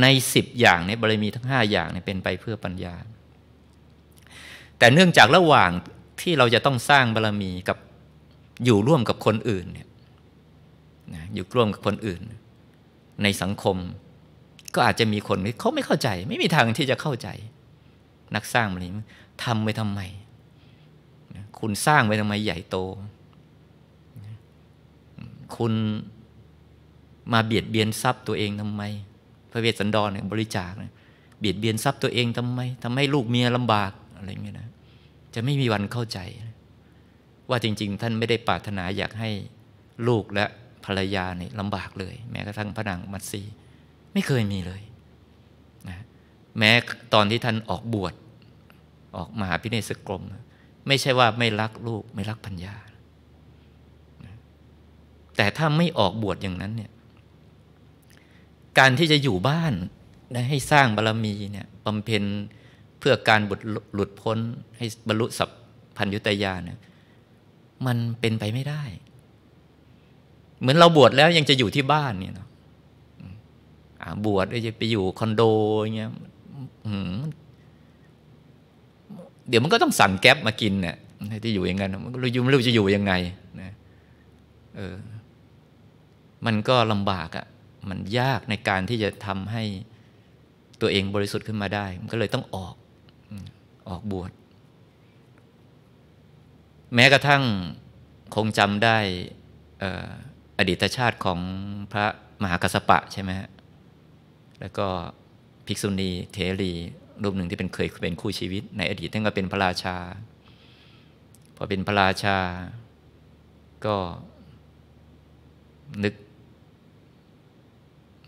ใน 10 อย่างเนี่ยบารรมีทั้ง5อย่างเนี่ยเป็นไปเพื่อปัญญา แต่เนื่องจากระหว่างที่เราจะต้องสร้างบารรมีกับอยู่ร่วมกับคนอื่นเนี่ยนะอยู่ร่วมกับคนอื่น ในสังคมก็อาจจะมีคนที่เขาไม่เข้าใจ ไม่มีทางที่จะเข้าใจ นักสร้างบารรมีทำไปทำไมคุณสร้างไว้ทำไมใหญ่โต คุณมาเบียดเบียนทรัพย์ตัวเองทำไม พระเวสสันดรเนี่ยบริจาคเนี่ยเบียดเบียนทรัพย์ตัวเองทำไมทำให้ลูกเมียลำบากอะไรเงี้ยนะ จะไม่มีวันเข้าใจ ว่าจริงๆท่านไม่ได้ปรารถนาอยากให้ลูกและภรรยาเนี่ยลำบากเลย แม้กระทั่งพระนางมัตสี ไม่เคยมีเลยนะแม้ตอนที่ท่านออกบวชออกมหาพิเนศกรมไม่ใช่ว่าไม่รักลูก ไม่รักพัญญาแต่ถ้าไม่ออกบวชอย่างนั้น เนี่ย การที่จะอยู่บ้านะให้สร้างบารรมีเนี่ยบำเพ็ญเพื่อการบุหลุดพ้น ให้บรรลุสัพพัญญุตยาเนี่ย มันเป็นไปไม่ได้ เหมือนเราบวชแล้วยังจะอยู่ที่บ้าน เนี่ยนาะบวชจะไปอยู่คอนโดอย่างเงี้ยมันเดี๋ยวมันก็ต้องสั่งแก๊บมากินเนี่ยที่อยู่อย่างนั้น มันรู้ไม่รู้จะอยู่ยังไงนะเออมันก็ลำบากอะ่ะมันยากในการที่จะทำให้ตัวเองบริสุทธิ์ขึ้นมาได้ มันก็เลยต้องออกออกบวช แม้กระทั่งคงจำได้อดีตชาติของพระมหากัสสปะใช่ไหมฮะแล้วก็ภิกษุณี เถรีรูปหนึ่ง ที่เป็นเคยเป็นคู่ชีวิตในอดีตท่านก็เป็นพระราชา พอเป็นพระราชา ก็นึก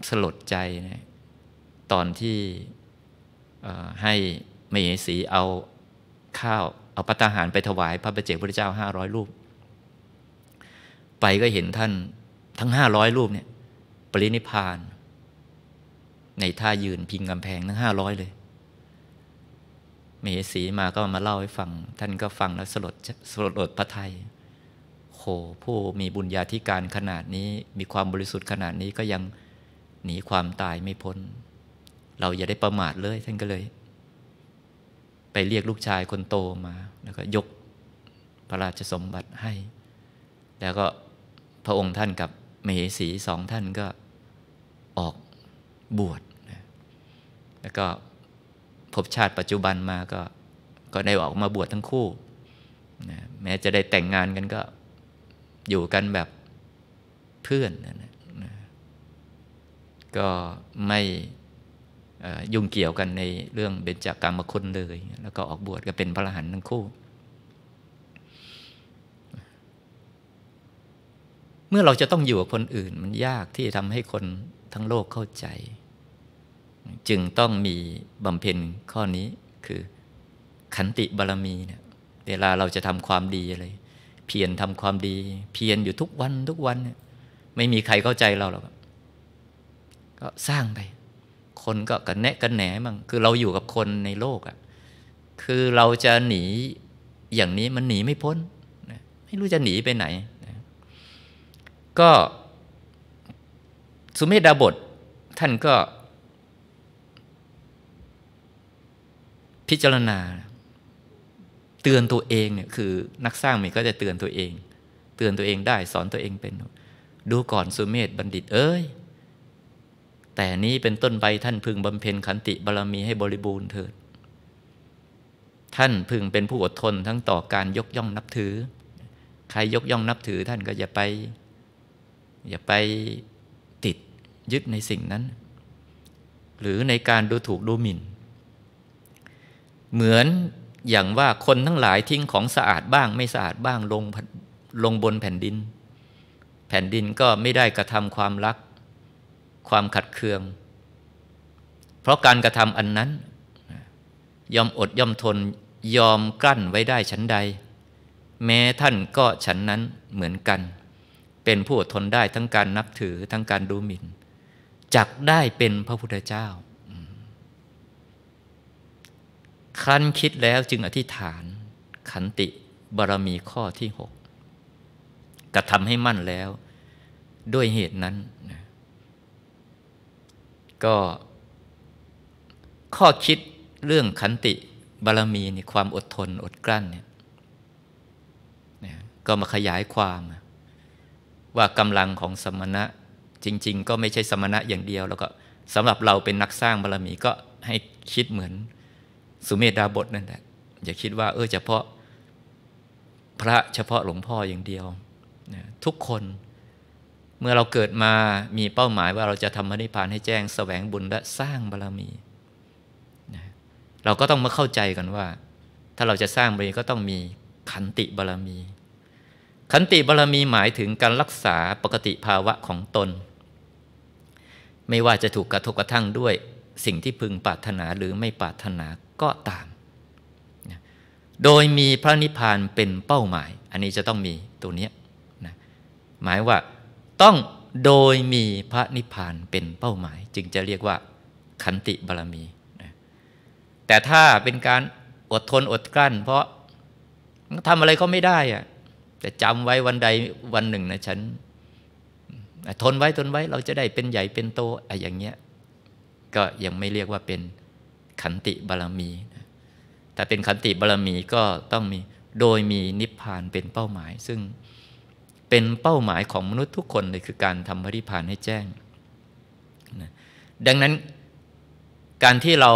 สลดใจนะตอนที่ให้มเหสีเอาข้าว เอาปัตาหารไปถวาย พระประเจกพระเจ้าห้าร้อยรูป ไปก็เห็นท่านทั้งห้าร้อยรูปเนี่ย ปรินิพานในท่ายืนพิงกำแพงทั้งห้าร้อยเลยมเหสีมาก็มาเล่าให้ฟังท่านก็ฟังแล้วสลด สลดอดพระไทย โหผู้มีบุญญาธิการขนาดนี้มีความบริสุทธิ์ขนาดนี้ก็ยังหนีความตายไม่พ้น เราอย่าได้ประมาทเลย ท่านก็เลย ไปเรียกลูกชายคนโตมา แล้วก็ยกพระราชสมบัติให้ แล้วก็พระองค์ท่านกับมเหสีสองท่านก็ออกบวชแล้วก็ภพชาติปัจจุบันมาก็ก็ได้ออกมาบวชทั้งคู่นะแม้จะได้แต่งงานกันก็อยู่กันแบบเพื่อนนะนะก็ไม่ยุ่งเกี่ยวกันในเรื่องเบญจาการมคุณเลย แล้วก็ออกบวชก็เป็นพระอรหันต์ทั้งคู่ เมื่อเราจะต้องอยู่กับคนอื่นมันยากที่จะทำให้คนทั้งโลกเข้าใจจึงต้องมีบำเพ็ญข้อนี้คือขันติบารรมีเนะี่ยเวลาเราจะทำความดีอะไรเพียรทำความดี เพียรอยู่ทุกวันทุกวันเนี่ยไม่มีใครเข้าใจเราหรอกก็สร้างไป คนก็กันแนะกันแหนมั่งคือเราอยู่กับคนในโลกอะ่ะคือเราจะหนีอย่างนี้มันหนีไม่พ้นไม่รู้จะหนีไปไหน ก็สุเมธดาบทท่านก็พิจารณาเตือนตัวเองเนี่ยคือนักสร้างเีก็จะเตือนตัวเอง เตือนตัวเองได้สอนตัวเองเป็น ดูก่อนสุเมธบัณฑิตเอ้ย แต่นี้เป็นต้นไปท่านพึง บำเพ็ญขันติบารรมีให้บริบูรณ์เถิดท่านพึงเป็นผู้อดทนทั้งต่อการยกย่องนับถือ ใครยกย่องนับถือท่านก็อย่าไป อย่าไปติดยึดในสิ่งนั้น หรือในการดูถูกดูหมิ่นเหมือนอย่างว่าคนทั้งหลายทิ้งของสะอาดบ้างไม่สะอาดบ้างลงลงบนแผ่นดิน แผ่นดินก็ไม่ได้กระทำความรักความขัดเคือง เพราะการกระทำอันนั้นยอมอดยอมทนยอมกลั้นไว้ได้ชั้นใด แม้ท่านก็ฉันนั้นเหมือนกัน เป็นผู้อดทนได้ทั้งการนับถือทั้งการดูหมิน่นจักได้เป็นพระพุทธเจ้าคั้นคิดแล้วจึงอธิษฐาน ขันติบารมีข้อที่หกกระทำให้มั่นแล้วด้วยเหตุนั้นนะก็ข้อคิดเรื่องขันติบารมีนี่ความอดทนอดกลั้นเนี่ยก็มาขยายความ ว่ากำลังของสมณะจริงๆ ก็ไม่ใช่สมณะอย่างเดียว แล้วก็สำหรับเราเป็นนักสร้างบารมีก็ให้คิดเหมือนสุเมธดาบทนั่นแหละอย่าคิดว่า เออเฉพาะพระเฉพาะหลวงพ่ออย่างเดียวนะทุกคนเมื่อเราเกิดมามีเป้าหมายว่าเราจะทำมรรนิพพานให้แจ้งสแสวงบุญ และ สร้างบารรมีนะเราก็ต้องมาเข้าใจกันว่า ถ้าเราจะสร้างบารมีก็ต้องมีขันติบารรมี ขันติบารรมีหมายถึงการรักษาปกติภาวะของตน ไม่ว่าจะถูกกระทบกระทั่งด้วยสิ่งที่พึงปรารถนาหรือไม่ปรารถนาก็ตามโดยมีพระนิพพานเป็นเป้าหมาย อันนี้จะต้องมีตัวนี้นะหมายว่าต้องโดยมีพระนิพพานเป็นเป้าหมาย จึงจะเรียกว่าขันติบารมีนะแต่ถ้าเป็นการอดทนอดกลั้น เพราะทำอะไรก็ไม่ได้อะแต่จำไว้วันใดวันหนึ่งนะฉันทนไว้ทนไว้เราจะได้เป็นใหญ่เป็นโตอะไรอย่างเงี้ย ก็ยังไม่เรียกว่าเป็นขันติบารรมีนะ่เป็นขันติบารรมีก็ต้องมี โดยมีนิพพานเป็นเป้าหมาย ซึ่งเป็นเป้าหมายของมนุษย์ทุกคนเลยคือการทำพระนิพพานให้แจ้งนะดังนั้นการที่เรา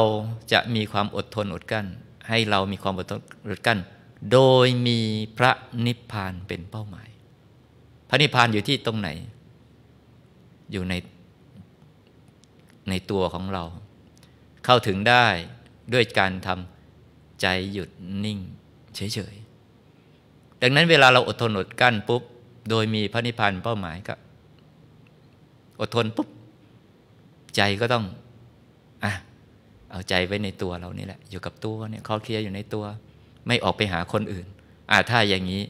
จะมีความอดทนอดกั้น ให้เรามีความอดทนอดกั้น โดยมีพระนิพพานเป็นเป้าหมาย พระนิพพานอยู่ที่ตรงไหน อยู่ใน ในตัวของเราเข้าถึงได้ด้วยการทำใจหยุดนิ่ง เฉยๆ ดังนั้นเวลาเราอดทนอดกั้นปุ๊บโดยมีพระนิพพานเป้าหมายก็ อดทนปุ๊บ ใจก็ต้องอ่ะเอาใจไว้ในตัวเรานี่แหละ อยู่กับตัวเนี่ยข้อเคลียร์อยู่ในตัวไม่ออกไปหาคนอื่นอ่าถ้าอย่างนี้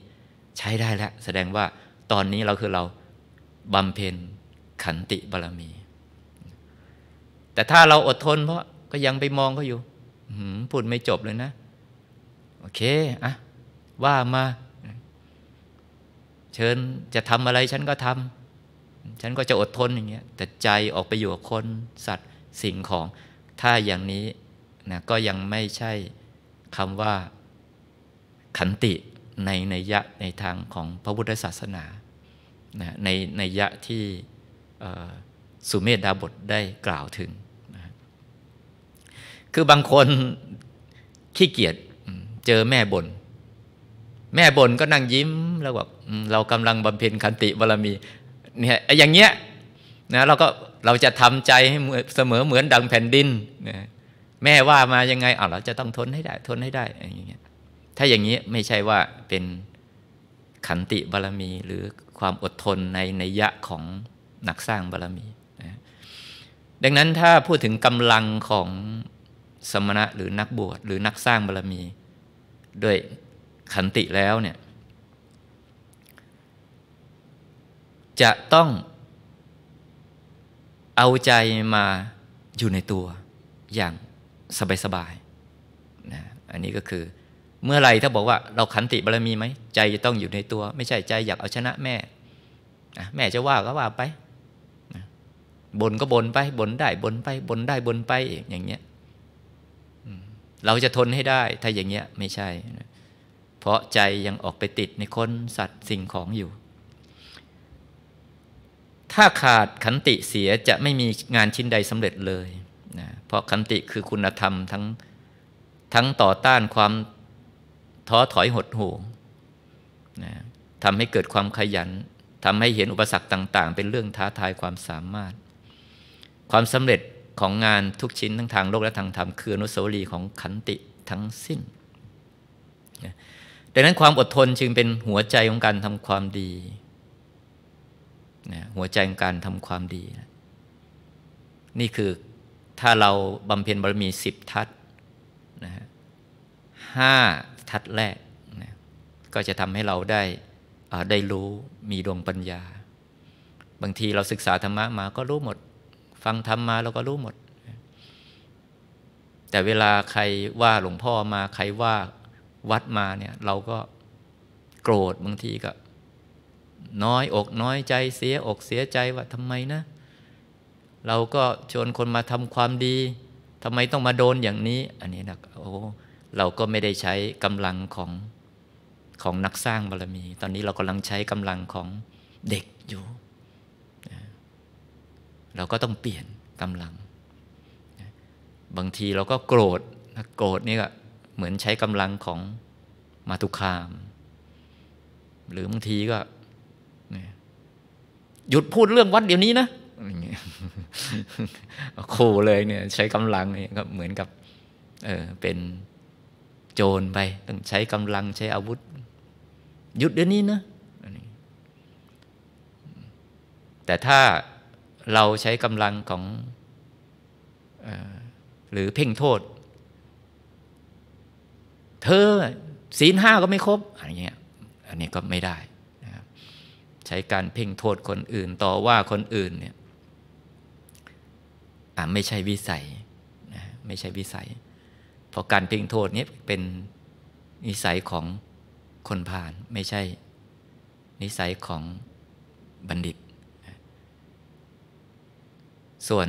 ใช้ได้แล้ว แสดงว่าตอนนี้เราคือเราบำเพ็ญขันติบารมี แต่ถ้าเราอดทนเพราะก็ยังไปมองเขาอยู่พูดไม่จบเลยนะ โอเคอะว่ามา เชิญจะทำอะไรฉันก็ทำ ฉันก็จะอดทนอย่างเงี้ย แต่ใจออกไปอยู่กับคน สัตว์ สิ่งของ ถ้าอย่างนี้นะ ก็ยังไม่ใช่คำว่าขันติ ในในยะในทางของพระพุทธศาสนานะในในยะที่สุเมธดาบทได้กล่าวถึงคือบางคนขี้เกียจเจอแม่บน่นแม่บ่นก็นั่งยิ้ม แล้วบอกเรากำลังบำเพ็ญขันติบารมีเนี่ยอย่างเงี้ยนะเราก็เราจะทำใจให้เสมอเหมือนดังแผ่นดินนะแม่ว่ามายังไงเอาเราจะต้องทนให้ได้ทนให้ได้อย่างเงี้ยถ้าอย่างเงี้ยไม่ใช่ว่าเป็นขันติบารมี หรือความอดทนในในยะของหนักสร้างบารมีนะดังนั้นถ้าพูดถึงกำลังของสมณะหรือนักบวชหรือนักสร้างบารรมี ด้วยขันติแล้วเนี่ย จะต้องเอาใจมาอยู่ในตัว อย่าง สบายๆนะอันนี้ก็คือเมื่อไรถ้าบอกว่า เราขันติบารมีไหมใจจะต้องอยู่ในตัว ไม่ใช่ใจอยากเอาชนะแม่ แม่จะว่าก็ว่าไป บนก็บนไป บนได้บนไปบนได้บนไปอย่างเงี้ยเราจะทนให้ได้ถ้าอย่างเงี้ยไม่ใช่ เพราะใจยังออกไปติดในคนสัตว์สิ่งของอยู่ ถ้าขาดขันติเสียจะไม่มีงานชิ้นใดสำเร็จเลยนะเพราะขันติคือคุณธรรมทั้งทั้งต่อต้านความท้อถอยหดหูนะทำให้เกิดความขยันทำให้เห็นอุปสรรคต่างๆเป็นเรื่องท้าทายความสามารถ ความสำเร็จของงานทุกชิ้นทั้งทางโลกและทางธรรมคืออนุสาวรีย์ของขันติทั้งสิ้น ดังนั้นความอดทนจึงเป็นหัวใจของการทำความดี หัวใจของการทำความดีนนี่คือถ้าเราบำเพ็ญบารมีสิบทัศนะห้าทัศแรกนะก็จะทำให้เราได้ได้รู้มีดวงปัญญา บางทีเราศึกษาธรรมะมาก็รู้หมดฟังธรรมมาเราก็รู้หมด แต่เวลาใครว่าหลวงพ่อมาใครว่าวัดมาเนี่ย เราก็โกรธบางทีก็ น้อยอก น้อยใจเสียอกเสียใจว่าทำไมนะ เราก็ชวนคนมาทำความดีทำไมต้องมาโดนอย่างนี้ อันนี้นะโอ้เราก็ไม่ได้ใช้กำลังของ ของนักสร้างบารมี ตอนนี้เรากำลังใช้กำลังของเด็กอยู่เราก็ต้องเปลี่ยนกำลังบางทีเราก็โกรธโกรธนี่ก็เหมือนใช้กำลังของมาตุคาม หรือบางทีก็หยุดพูดเรื่องวัดเดี๋ยวนี้นะขคเลยเนี่ยใช้กำลังเนี่ยก็เหมือนกับเออเป็นโจรไปต้องใช้กำลังใช้อาวุธหยุดเดี๋ยวนี้นะ แต่ถ้าเราใช้กำลังของอหรือเพ่งโทษ เธอศีลห้าก็ไม่ครบอะไรเงี้ยอันนี้ก็ไม่ได้นะครับใช้การเพ่งโทษคนอื่นต่อว่าคนอื่นเนี่ยไม่ใช่วิสัยนะไม่ใช่วิสัยเพราะการเพ่งโทษนี้เป็นนิสัยของคนผ่านไม่ใช่นิสัยของบัณฑิตส่วน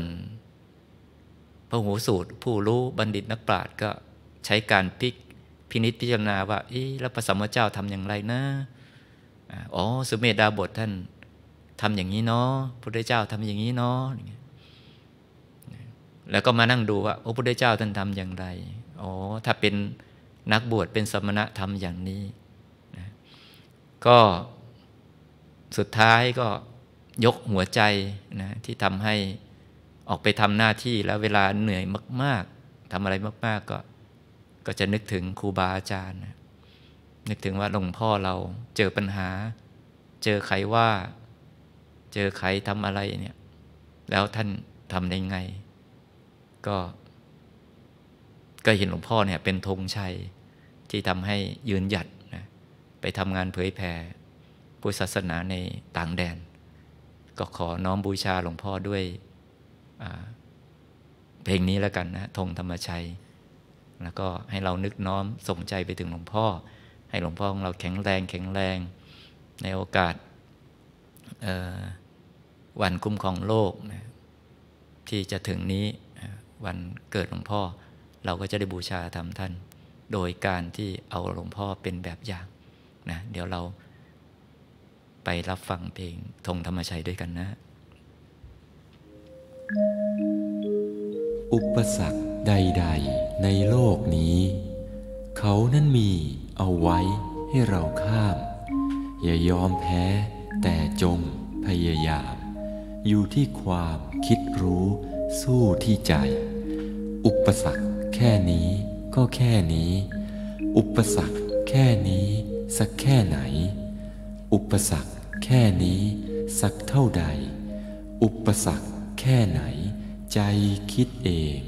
พระหูสูตรผู้รู้บัณฑิตนักปราชญ์ก็ใช้การพิกพินิษพิจารณาว่าอีแล้วพระสัมมาเจ้าทำอย่างไรนะอ๋อสุเมธดาบทท่านทำอย่างนี้เนาะพระพุทธเจ้าทำอย่างนี้เนาะแล้วก็มานั่งดูว่า โอ้พระพุทธเจ้าท่านทำอย่างไรอ๋อถ้าเป็นนักบวชเป็นสมณะทำอย่างนี้นะก็สุดท้ายก็ยกหัวใจนะที่ทำให้ออกไปทำหน้าที่แล้วเวลาเหนื่อยมากๆทำอะไรมากๆก็ ก็จะนึกถึงครูบาอาจารย์ นึกถึงว่าหลวงพ่อเราเจอปัญหา เจอใครว่าเจอใครทำอะไรเนี่ยแล้วท่านทำยังไง ก็ ก็เห็นหลวงพ่อเนี่ยเป็นธงชัย ที่ทำให้ยืนหยัดนะไปทำงานเผยแผ่พุทธศาสนาในต่างแดน ก็ขอน้อมบูชาหลวงพ่อด้วยเพลงนี้แล้วกันนะธงธรรมชัย แล้วก็ให้เรานึกน้อมส่งใจไปถึงหลวงพ่อ ให้หลวงพ่อของเราแข็งแรงแข็งแรงในโอกาสวันคุ้มของโลกนะที่จะถึงนี้วันเกิดหลวงพ่อ เราก็จะได้บูชาธรรมท่าน โดยการที่เอาหลวงพ่อเป็นแบบอย่างนะเดี๋ยวเราไปรับฟังเพลงธงธรรมชัยด้วยกันนะอุปสรรคใดๆในโลกนี้เขานั้นมีเอาไว้ให้เราข้าม อย่ายอมแพ้แต่จงพยายาม อยู่ที่ความคิดรู้สู้ที่ใจอุปสรรคแค่นี้ก็แค่นี้ อุปสรรคแค่นี้ สักแค่ไหน อุปสรรคแค่นี้ สักเท่าใด อุปสรรคแค่ไหนใจคิดเอง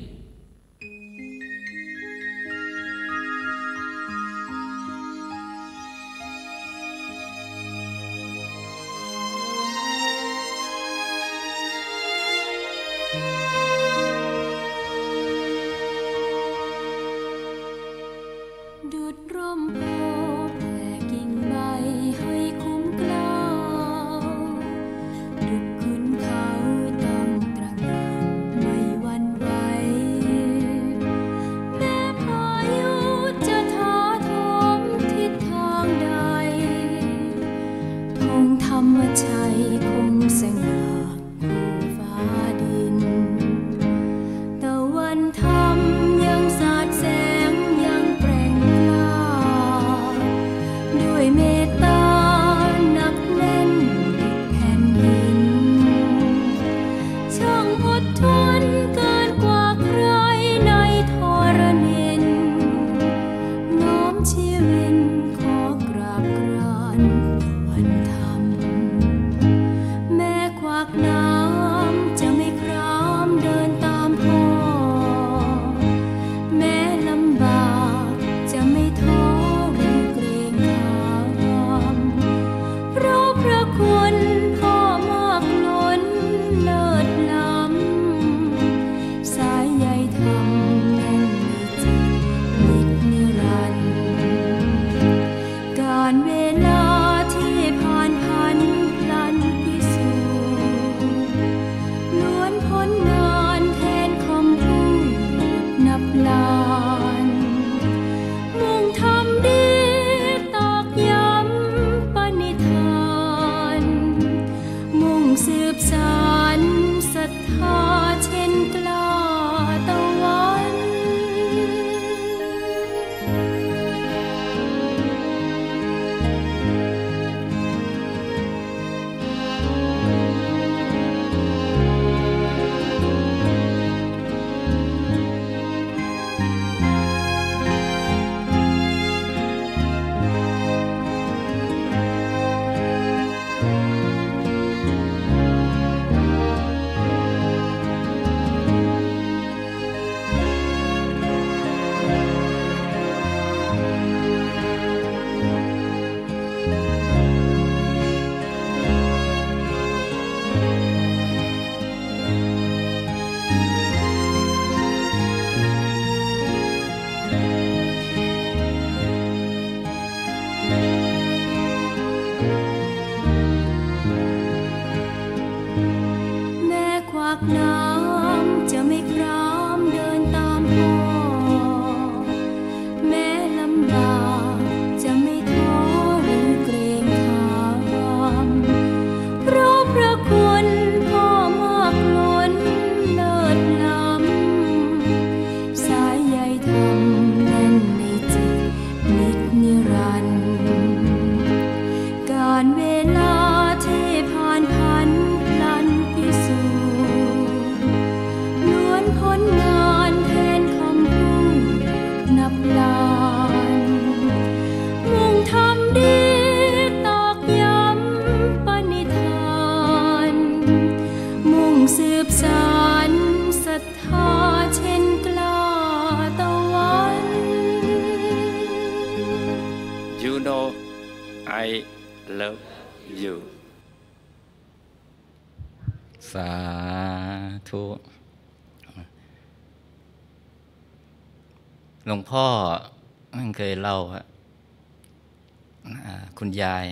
ยาย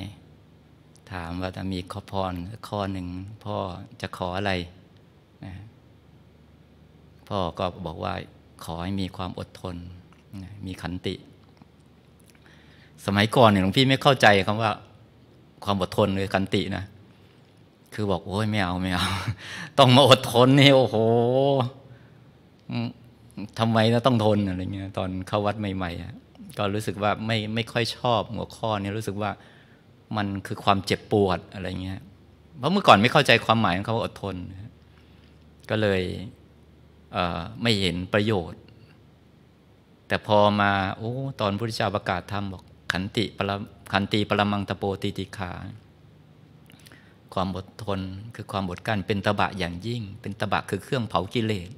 ถามว่าถ้ามีข้อพรข้อหนึ่งพ่อจะขออะไรนะพ่อก็บอกว่า ขอให้มีความอดทนนะมีขันติ สมัยก่อนเนี่ยหลวงพี่ไม่เข้าใจคำว่า ความอดทนหรือขันตินะ คือบอกโอ้ยไม่เอาไม่เอาต้องมาอดทนนี่โอ้โหทำไมนะต้องทนอะไรเงี้ยตอนเข้าวัดใหม่ๆก็รู้สึกว่าไม่ไม่ค่อยชอบ หัวข้อนี้รู้สึกว่ามันคือความเจ็บปวดอะไรเงี้ย เพราะเมื่อก่อนไม่เข้าใจความหมายของเขาอดทน ก็เลยเไม่เห็นประโยชน์ แต่พอมาโอ้ตอนพุทธเจ้าประกาศธรรมบอกขันติปรขันติปรมังตะโปติติขา ความอดทนคือความอดกั้นเป็นตะบะอย่างยิ่ง เป็นตะบะคือเครื่องเผากิเลส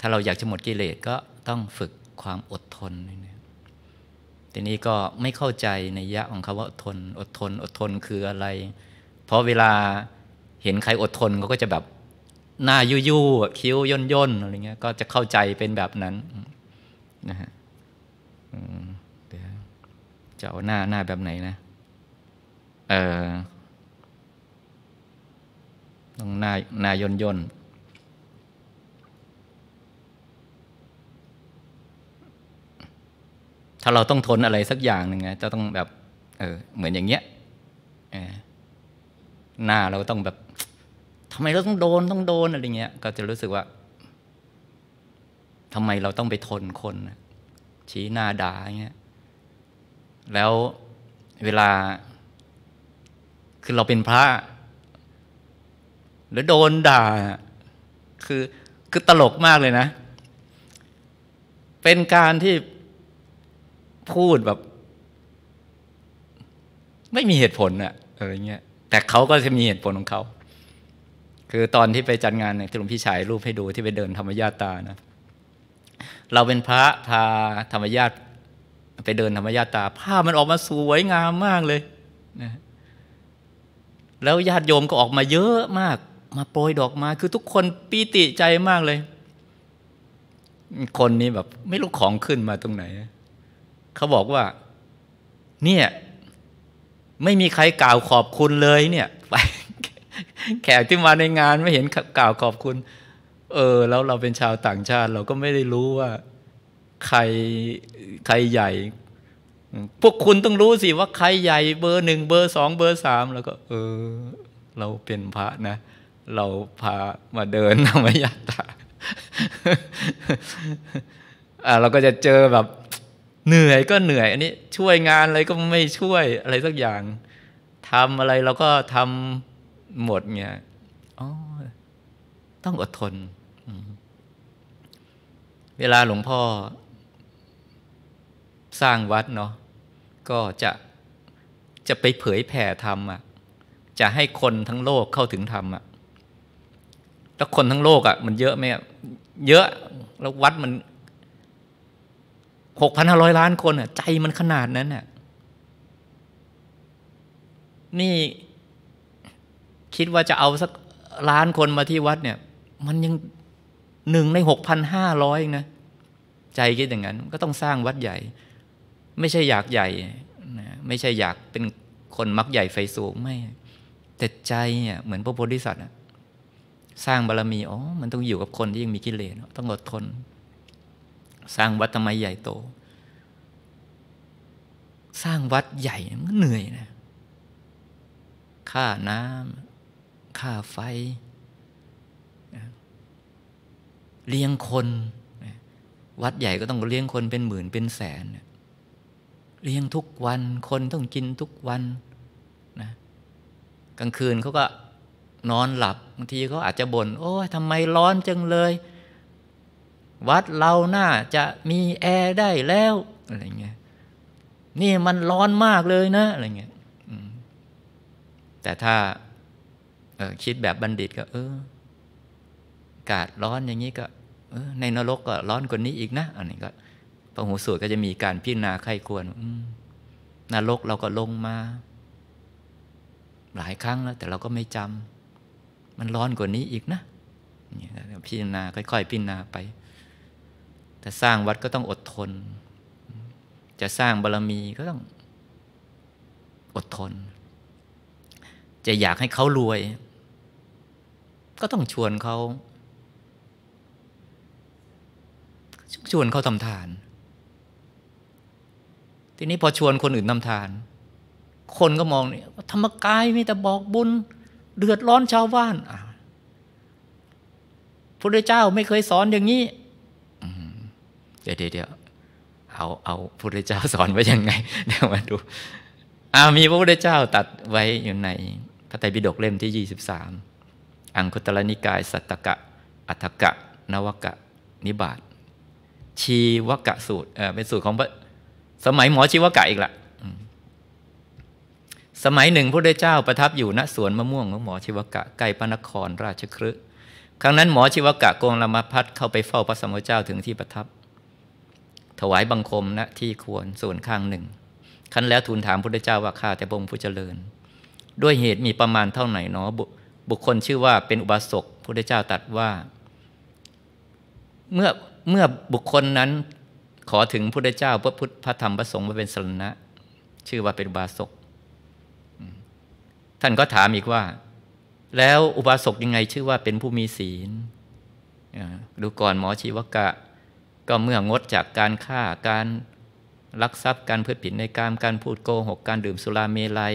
ถ้าเราอยากจะหมดกิเลสก็ต้องฝึกความอดทนทีนี้ก็ไม่เข้าใจในยะของคาว่าอดทน อดทน อดทนคืออะไร เพราะเวลาเห็นใครอดทนเขาก็จะแบบ หน้ายู่ยุ่คิ้ว ย่นย่นอะไรเงี้ย ก็จะเข้าใจเป็นแบบนั้นนะฮะเดี๋ยวจะเอาหน้าหน้าแบบไหนนะเออต้องหน้าหน้าย่นย่นถ้าเราต้องทนอะไรสักอย่างหนึ่งนะจะต้องแบบเออเหมือนอย่างเงี้ยหน้าเราต้องแบบทำไมเราต้อง โดนต้องโดนอะไรเงี้ย ก็จะรู้สึกว่าทำไมเราต้องไปทนคน ชี้หน้าด่าเงี้ยแล้วเวลา คือเราเป็นพระแล้วโดนด่า คือคือตลกมากเลยนะ เป็นการที่พูดแบบไม่มีเหตุผลอะอะไรเงี้ย แต่เขาก็จะมีเหตุผลของเขา คือตอนที่ไปจัดงานเนี่ยที่หลวงพี่ฉายรูปให้ดูที่ไปเดินธรรมญาตานะ เราเป็นพระพาธรรมญาต ไปเดินธรรมญาตาผ้ามันออกมาสวยงามมากเลยนะ แล้วญาติโยมก็ออกมาเยอะมาก มาโปรยดอกมา คือทุกคนปีติใจมากเลย คนนี้แบบไม่รู้ของขึ้นมาตรงไหนเขาบอกว่า เนี่ย ไม่มีใครกล่าวขอบคุณเลยเนี่ยไปแขกที่มาในงานไม่เห็นกล่าวขอบคุณ เออ แล้วเราเป็นชาวต่างชาติ เราก็ไม่ได้รู้ว่า ใครใครใหญ่ พวกคุณต้องรู้สิว่าใครใหญ่ เบอร์หนึ่ง เบอร์สอง เบอร์สามแล้วก็ เออ เราเป็นพระนะ เราพามาเดินธรรมยาตาเราก็จะเจอแบบเหนื่อยก็เหนื่อย อันนี้ช่วยงานอะไรก็ไม่ช่วยอะไรสักอย่างทำอะไรเราก็ทำหมดเนี่ยอ๋อต้องอดทนเวลาหลวงพ่อ สร้างวัดเนาะก็จะจะไปเผยแผ่ธรรมอ่ะ จะให้คนทั้งโลกเข้าถึงธรรมอ่ะแล้วคนทั้งโลกอ่ะ มันเยอะไหมเยอะแล้ววัดมันหกพันห้าร้อยล้านคนอ่ะใจมันขนาดนั้นน่ะนี่คิดว่าจะเอาสักล้านคนมาที่วัดเนี่ย มันยังหนึ่งในหกพันห้าร้อยนะใจคิดอย่างนั้น ก็ต้องสร้างวัดใหญ่ ไม่ใช่อยากใหญ่นะไม่ใช่อยากเป็นคนมักใหญ่ไฟสูงไม่แต่ใจเนี่ย เหมือนพระโพธิสัตว์สร้างบารรมีอ๋อมันต้องอยู่กับคนที่ยังมีกิเลสต้องอดทนสร้างวัดทำไมใหญ่โต สร้างวัดใหญ่มันเหนื่อยนะ ค่าน้ำค่าไฟ เลี้ยงคน วัดใหญ่ก็ต้องเลี้ยงคนเป็นหมื่นเป็นแสนเลี้ยงทุกวัน คนต้องกินทุกวันนะกลางคืนเขาก็นอนหลับ บางทีเขาอาจจะบน่น โอ้ยทำไมร้อนจังเลยวัดเราน่าจะมีแอร์ได้แล้วอะไรเงี้ย นี่มันร้อนมากเลยนะอะไรเงี้ยแต่ถ้าคิดแบบบัณฑิตก็ เอออากาศร้อนอย่างนี้ ก็ออในนรกก็ร้อนกว่านี้อีกนะ อันนี้ก็พระหูสูตรก็จะมีการพิจารณาไข้ควรนรกเราก็ลงมา หลายครั้ง แล้วแต่เราก็ไม่จำมันร้อนกว่านี้อีกนะพิจารณาค่อยๆพิจารณาไปแต่สร้างวัดก็ต้องอดทน จะสร้างบารรมีก็ต้องอดทน จะอยากให้เขารวย ก็ต้องชวนเขาชวนเขาทำทาน ทีนี้พอชวนคนอื่นทำทาน คนก็มองเนี่ยธรรมกายมีแต่บอกบุญ เดือดร้อนชาวบ้านพระเจ้าไม่เคยสอนอย่างนี้ดี๋ยวเดี๋ยวเอาเอาพระพุทธเจ้าสอนไว้ยังไงเดี๋ยวมาดูอามีพระพุทธเจ้าตัดไว้อยู่ใน พระไตรปิฎกเล่มที่ 23อังคุตรนิกายสัตตกะอัตกะ นวกะนิบาต ชีวกะสูตรเออเป็นสูตรของสมัยหมอชีวกะอีกละสมัยหนึ่งพระพุทธเจ้าประทับอยู่ณสวนมะม่วงของหมอชีวกะใกล้พระนครราชครึครั้งนั้นหมอชีวกะโกงลมาพัดเข้าไปเฝ้าพระสมเจ้าถึงที่ประทับถวายบังคมณนะที่ควรส่วนข้างหนึ่งขั้นแล้วทูลถามพระเจ้าว่าข้าแต่พระองค์ผู้เจริญ ด้วยเหตุมีประมาณเท่าไหร่เนาะบบุคคลชื่อว่าเป็นอุบาสกพระเจ้าตัดว่าเมื่อเมื่อบุคคลนั้น ขอถึงพระเจ้า พระพุทธพระธรรมพระสงฆ์มาเป็นสรณะชื่อว่าเป็นอุบาสกท่านก็ถามอีกว่า แล้วอุบาสกยังไงชื่อว่าเป็นผู้มีศีลดูก่อนหมอชีวกะก็เมื่องดจากการฆ่าการลักทรัพย์การพืชผิดในการการพูดโกหกการดื่มสุราเมลัย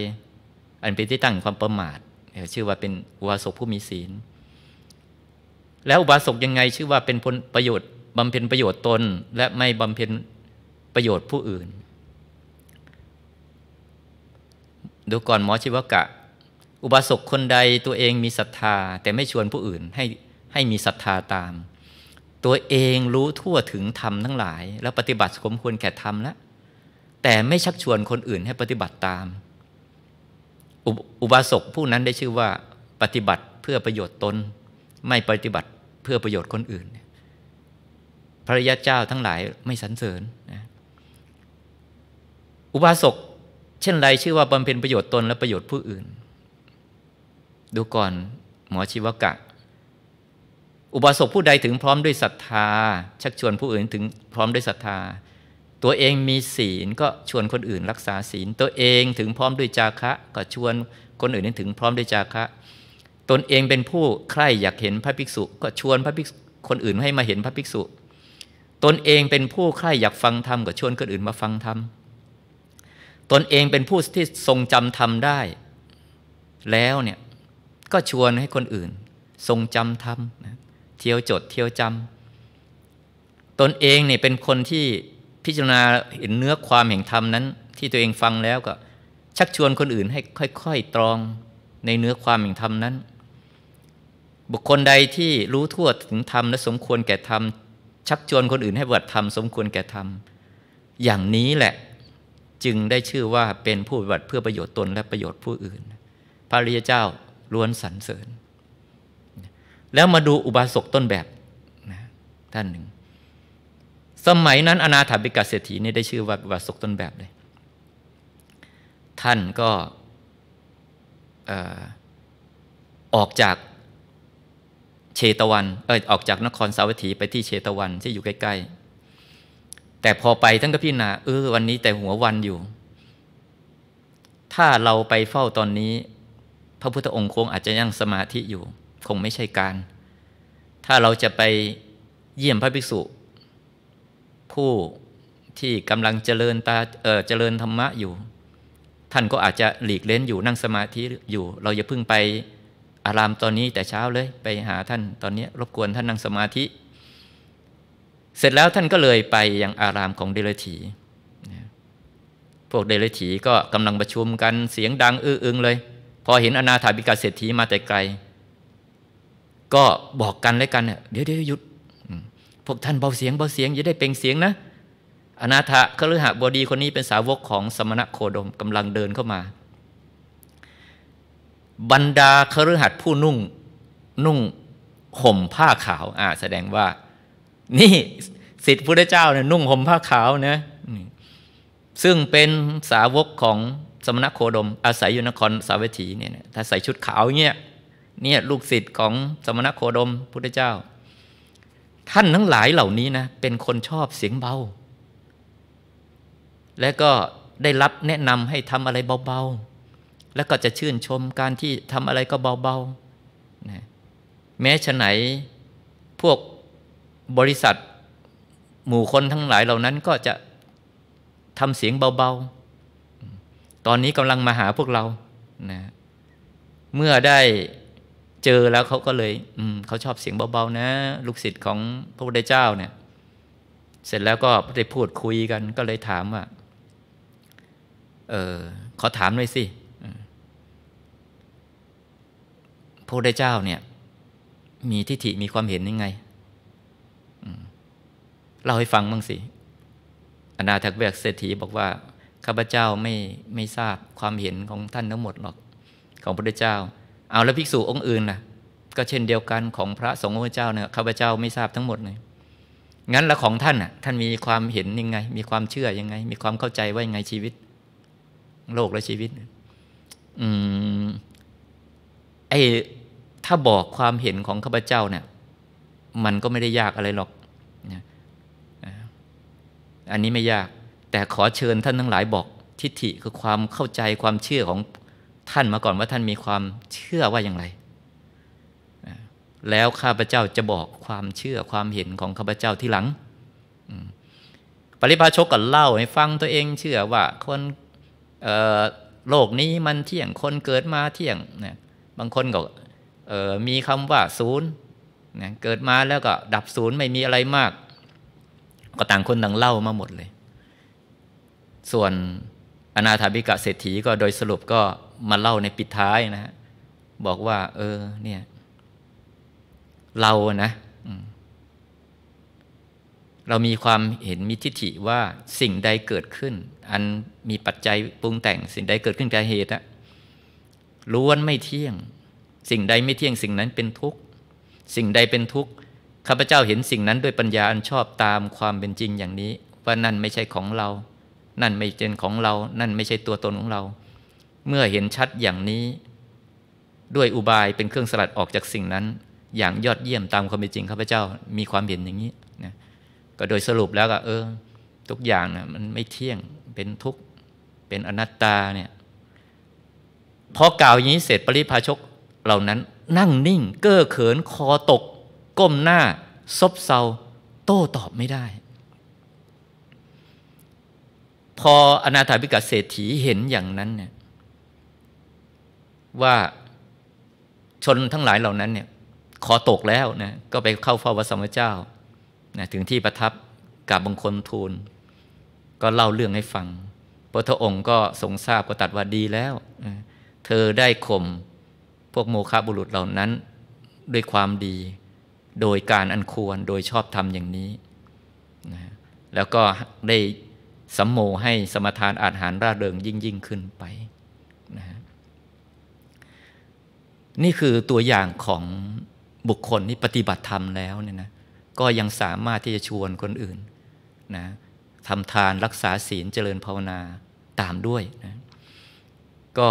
อันเป็นที่ตั้งความประมาทชื่อว่าเป็นอุบาสกผู้มีศีล แล้วอุบาสกยังไงชื่อว่าเป็นผลประโยชน์บำเพ็ญประโยชน์ตนและไม่บำเพ็ญประโยชน์ผู้อื่น ดูก่อนหมอชีวกะอุบาสกคนใดตัวเองมีศรัทธาแต่ไม่ชวนผู้อื่นให้ให้มีศรัทธาตามตัวเองรู้ทั่วถึงธรรมทั้งหลาย แล้วปฏิบัติสมควรแก่ธรรมแล้วแต่ไม่ชักชวนคนอื่นให้ปฏิบัติตามออุบาสกผู้นั้นได้ชื่อว่า ปฏิบัติเพื่อประโยชน์ตน ไม่ปฏิบัติเพื่อประโยชน์คนอื่น พระยาเจ้าทั้งหลายไม่สรรเสริญนะอุบาสกเช่นไรชื่อว่าบำเพ็ญประโยชน์ตนและประโยชน์ผู้อื่น ดูก่อนหมอชีวกะอุบาสกผู้ใดถึงพร้อมด้วยศรัทธาชักชวนผู้อื่นถึงพร้อมด้วยศรัทธา ตัวเองมีศีลก็ชวนคนอื่น รักษาศีล ตัวเองถึงพร้อมด้วยจาคะ ก็ชวนคนอื่นถึงพร้อมด้วยจาคะ ตนเองเป็นผู้ใคร่อยากเห็นพระภิกษุ ก็ชวนพระภิกษุคนอื่นให้มาเห็นพระภิกษุ ตนเองเป็นผู้ใคร่อยากฟังธรรมก็ชวนคนอื่นมาฟังธรรมตนเองเป็นผู้ที่ทรงจำธรรมได้ แล้วเนี่ยก็ชวนให้คนอื่นทรงจำธรรมนะเที่ยวจด เที่ยวจำตนเองเนี่ยเป็นคนที่พิจารณาเห็นเนื้อความแห่งธรรมนั้น ที่ตัวเองฟังแล้วก็ชักชวนคนอื่นให้ค่อยๆตรองในเนื้อความแห่งธรรมนั้น บุคคลใดที่รู้ทั่วถึงธรรมและสมควรแก่ธรรมชักชวนคนอื่นให้บวชธรรมสมควรแก่ธรรมอย่างนี้แหละจึงได้ชื่อว่าเป็นผู้บวชเพื่อประโยชน์ตนและประโยชน์ผู้อื่นพระริยเจ้าล้วนสรรเสริญแล้วมาดูอุบาสกต้นแบบนะท่านหนึ่ง สมัยนั้นอนาถาบิกาเศรษฐีนี่ได้ชื่อว่าอุบาสกต้นแบบเลย ท่านก็ออกจากเชตวันเออออกจากนครสาวัตถีไปที่เชตวันที่อยู่ใกล้ๆแต่พอไปท่านก็พิจารณาเออวันนี้แต่หัววันอยู่ ถ้าเราไปเฝ้าตอนนี้ พระพุทธองค์คงอาจจะยังสมาธิอยู่คงไม่ใช่การ ถ้าเราจะไปเยี่ยมพระภิกษุ ผู้ที่กำลังเจริญตาเออเจริญธรรมะอยู่ ท่านก็อาจจะหลีกเล้นอยู่นั่งสมาธิอยู่ เราอย่าเพิ่งไปอารามตอนนี้แต่เช้าเลยไปหาท่านตอนนี้รบกวนท่านนั่งสมาธิ เสร็จแล้วท่านก็เลยไปยังอารามของเดลถีพวกเดลถีก็กำลังประชุมกันเสียงดังอื้ออึงเลย พอเห็นอนาถาบิกาเศรษฐีมาแต่ไกลก็บอกกันและกันเนี่ยเดี๋ยวเดี๋ยวหยุดพวกท่านเบาเสียง เบาเสียงอย่าได้เป่งเสียงนะ อนาถคฤหบดีคนนี้เป็นสาวกของสมณะโคดมกำลังเดินเข้ามา บรรดาคฤหัสผู้นุ่งนุ่งห่มผ้าขาวอ่า แสดงว่า นี่สิทธิพุทธเจ้าเนี่ยนุ่งห่มผ้าขาวนะซึ่งเป็นสาวกของสมณะโคดม อาศัยอยู่นครสาวัตถีเนี่ยถ้าใส่ชุดขาวเงี้ยเนี่ยลูกศิษย์ของสมณโคดมพุทธเจ้า ท่านทั้งหลายเหล่านี้นะ เป็นคนชอบเสียงเบา และก็ได้รับแนะนำให้ทำอะไรเบาๆ แล้วก็จะชื่นชมการที่ทำอะไรก็เบาๆนะแม้ฉะไหนพวกบริษัท หมู่คนทั้งหลายเหล่านั้นก็จะทำเสียงเบาๆ ตอนนี้กำลังมาหาพวกเรานะเมื่อได้เจอแล้วเขาก็เลย อืมเขาชอบเสียงเบาๆนะ ลูกศิษย์ของพระพุทธเจ้า เนี่ย เสร็จแล้วก็ได้พูดคุยกันก็เลยถามว่าเออขอถามหน่อยสิพระพุทธเจ้า เนี่ย มีทิฏฐิมีความเห็นยังไงเล่าให้ฟังบ้างสิอนาถกเวกเศรษฐีบอกว่าข้าพเจ้าไม่ไม่ทราบความเห็นของท่านทั้งหมดหรอกของพระพุทธเจ้าเอาแล้วภิกษุองค์อื่นน่ะ ก็เช่นเดียวกันของพระสงฆ์พระเจ้าเนี่ยข้าพเจ้า ไม่ทราบทั้งหมดเลยงั้นละของท่านอ่ะท่านมีความเห็นยังไง มีความเชื่อยังไง มีความเข้าใจว่ายังไงชีวิต โลกและชีวิตอืมไอ้ถ้าบอกความเห็นของข้าพเจ้าเนี่ย มันก็ไม่ได้ยากอะไรหรอกนะอันนี้ไม่ยาก แต่ขอเชิญท่านทั้งหลายบอก ทิฏฐิคือความเข้าใจความเชื่อของท่านมาก่อนว่าท่านมีความเชื่อว่าอย่างไร แล้วข้าพเจ้าจะบอกความเชื่อความเห็นของข้าพเจ้าที่หลัง ปริพาชกก็เล่าให้ฟังตัวเองเชื่อว่าคนโลกนี้มันเที่ยง คนเกิดมาเที่ยงนะบางคนก็มีคำว่าศูนย์นะเกิดมาแล้วก็ดับศูนย์ไม่มีอะไรมาก ก็ต่างคนต่างเล่ามาหมดเลย ส่วนอนาถาบิกะเศรษฐีก็โดยสรุปก็มาเล่าในปิดท้ายนะฮะบอกว่า เออ เนี่ย เรานะเรามีความเห็น มีทิฏฐิว่าสิ่งใดเกิดขึ้น อันมีปัจจัยปรุงแต่ง สิ่งใดเกิดขึ้นจากเหตุอะล้วนไม่เที่ยง สิ่งใดไม่เที่ยง สิ่งนั้นเป็นทุกข์สิ่งใดเป็นทุกข์ข้าพเจ้าเห็นสิ่งนั้นด้วยปัญญาอันชอบตามความเป็นจริงอย่างนี้ ว่านั่นไม่ใช่ของเรา นั่นไม่เป็นของเรา นั่นไม่ใช่ตัวตนของเราเมื่อเห็นชัดอย่างนี้ด้วยอุบายเป็นเครื่องสลัดออกจากสิ่งนั้น อย่างยอดเยี่ยมตามความเป็นจริงข้าพเจ้ามีความเห็นอย่างนี้นะก็โดยสรุปแล้วก็เออทุกอย่างนะมันไม่เที่ยงเป็นทุกข์เป็นอนัตตาเนี่ยพอกล่าวอย่างนี้เสร็จปริพาชกเหล่านั้น นั่งนิ่งเก้อเขินคอตก ก้มหน้าซบเซาโต้ตอบไม่ได้ พออนาถาบิกาเศรษฐีเห็นอย่างนั้นเนี่ยว่าชนทั้งหลายเหล่านั้นเนี่ยขอตกแล้วนะก็ไปเข้าเฝ้าพระสมเจ้านะถึงที่ประทับกับบางคนทูล ก็เล่าเรื่องให้ฟัง พระทองค์ก็ทรงทราบก็ตัดว่าดีแล้ว เธอได้ข่มพวกโมฆะบุรุษเหล่านั้นด้วยความดีโดยการอันควรโดยชอบธรรมอย่างนี้นะแล้วก็ได้สัมโมให้สมทานอาหารราาเริงยิ่งยิ่งขึ้นไปนี่คือตัวอย่างของบุคคลที่ปฏิบัติธรรมแล้วเนี่ยนะก็ยังสามารถที่จะชวนคนอื่นนะทำทานรักษาศีลเจริญภาวนาตามด้วยนะก็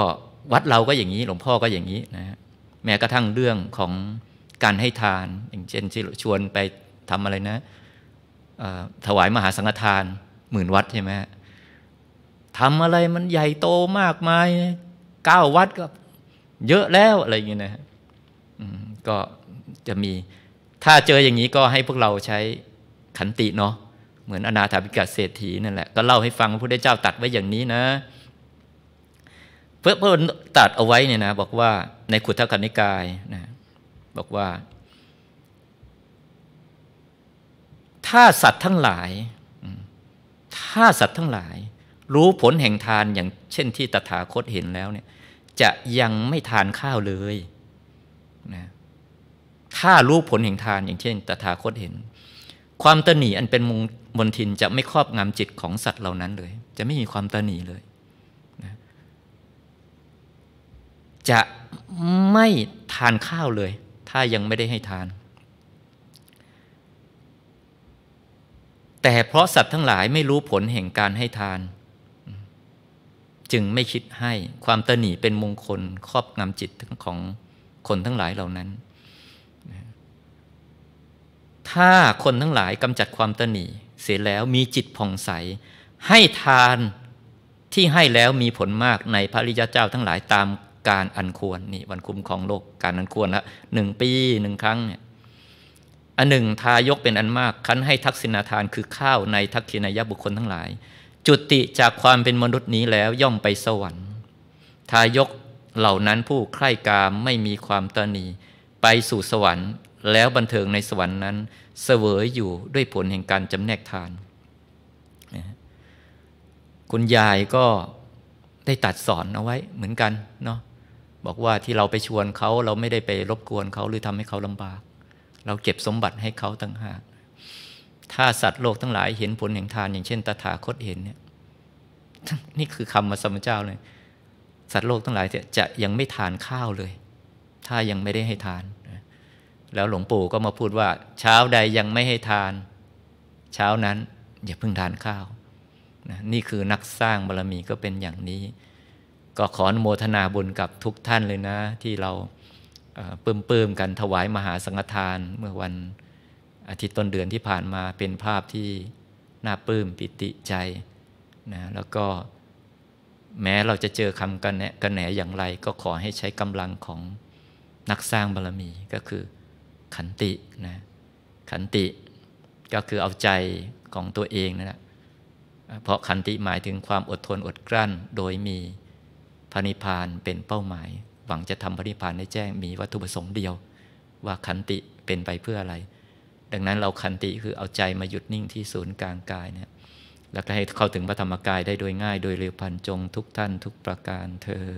วัดเราก็อย่างนี้ หลวงพ่อก็อย่างนี้นะแม้กระทั่งเรื่องของการให้ทาน อย่างเช่นชวนไปทำอะไรนะ ถวายมหาสังฆทาน หมื่นวัดใช่ไหมทำอะไรมันใหญ่โตมากมายเก้าวัดก็เยอะแล้วอะไรอย่างเงี้ยนะก็จะมี ถ้าเจออย่างนี้ก็ให้พวกเราใช้ขันติเนาะเหมือนอนาถาบิกาเศรษฐีนั่นแหละ ก็เล่าให้ฟังพระพุทธเจ้าตัดไว้อย่างนี้นะเพื่อพระองตัดเอาไว้เนี่ยนะ บอกว่า ในขุทธกันิกายนะ บอกว่า ถ้าสัตว์ทั้งหลายถ้าสัตว์ทั้งหลาย รู้ผลแห่งทานอย่างเช่นที่ตถาคตเห็นแล้วเนี่ยจะยังไม่ทานข้าวเลยนะถ้ารู้ผลแห่งทาน อย่างเช่นตถาคตเห็น ความตนีอันเป็นมงนทินจะไม่ครอบงำจิตของสัตว์เหล่านั้นเลย จะไม่มีความตนีเลยนะจะไม่ทานข้าวเลย ถ้ายังไม่ได้ให้ทาน แต่เพราะสัตว์ทั้งหลายไม่รู้ผลแห่งการให้ทานจึงไม่คิดให้ความตนีเป็นมงคลครอบงำจิตของคนทั้งหลายเหล่านั้น ถ้าคนทั้งหลายกำจัดความตนีเสียแล้วมีจิตผ่องใส ให้ทานที่ให้แล้วมีผลมากในพระริยาเจ้าทั้งหลายตามการอันควรนี่วันคุ้มของโลก การอันควรละหนึ่งปีหนึ่งครั้งเนี่ยอันหนึ่งทายกเป็นอันมาก คันให้ทักษิณาทานคือข้าวในทักษิณายบุคคลทั้งหลายจุติจากความเป็นมนุษย์นี้แล้วย่อมไปสวรรค์ทายกเหล่านั้นผู้ใคร่กามไม่มีความตนี ไปสู่สวรรค์ แล้วบันเทิงในสวรรค์นั้น เสวยอยู่ด้วยผลแห่งการจำแนกทานคุณยายก็ได้ตัดสอนเอาไว้เหมือนกันเนาะบอกว่าที่เราไปชวนเขาเราไม่ได้ไปรบกวนเขาหรือทำให้เขาลำบาก เราเก็บสมบัติให้เขาตั้งหากถ้าสัตว์โลกทั้งหลายเห็นผลแห่งทานอย่างเช่นตถาคตเห็นเนี่ยนี่คือคำมาสมเจ้าเลย สัตว์โลกทั้งหลายจะยังไม่ทานข้าวเลย ถ้ายังไม่ได้ให้ทาน แล้วหลวงปู่ก็มาพูดว่า เช้าใดยังไม่ให้ทาน เช้านั้นอย่าเพิ่งทานข้าว นี่คือนักสร้างบารรมีก็เป็นอย่างนี้ ก็ขออนโมทนาบุญกับทุกท่านเลยนะ ที่เราเปิ่มๆกันถวายมหาสังฆทานเมื่อวันาทิตย์ต้นเดือนที่ผ่านมาเป็นภาพที่น่าปลื้มปิติใจนะแล้วก็แม้เราจะเจอคำกันแหนกันแหนอย่างไร ก็ขอให้ใช้กำลังของนักสร้างบารรมีก็คือขันตินะ ขันติก็คือเอาใจของตัวเองนะั่นแหละเพราะขันติหมายถึงความอดทนอดกลั้น โดยมีพระนิพพานเป็นเป้าหมาย หวังจะทำพระนิพพานให้แจ้งมีวัตถุประสงค์เดียว ว่าขันติเป็นไปเพื่ออะไรดังนั้นเราคันติคือเอาใจมาหยุดนิ่งที่ศูนย์กลางกายเนี่ยแล้วก็ให้เข้าถึงพระธรรมกายได้โดยง่าย โดยเร็วพันจงทุกท่านทุกประการเทอ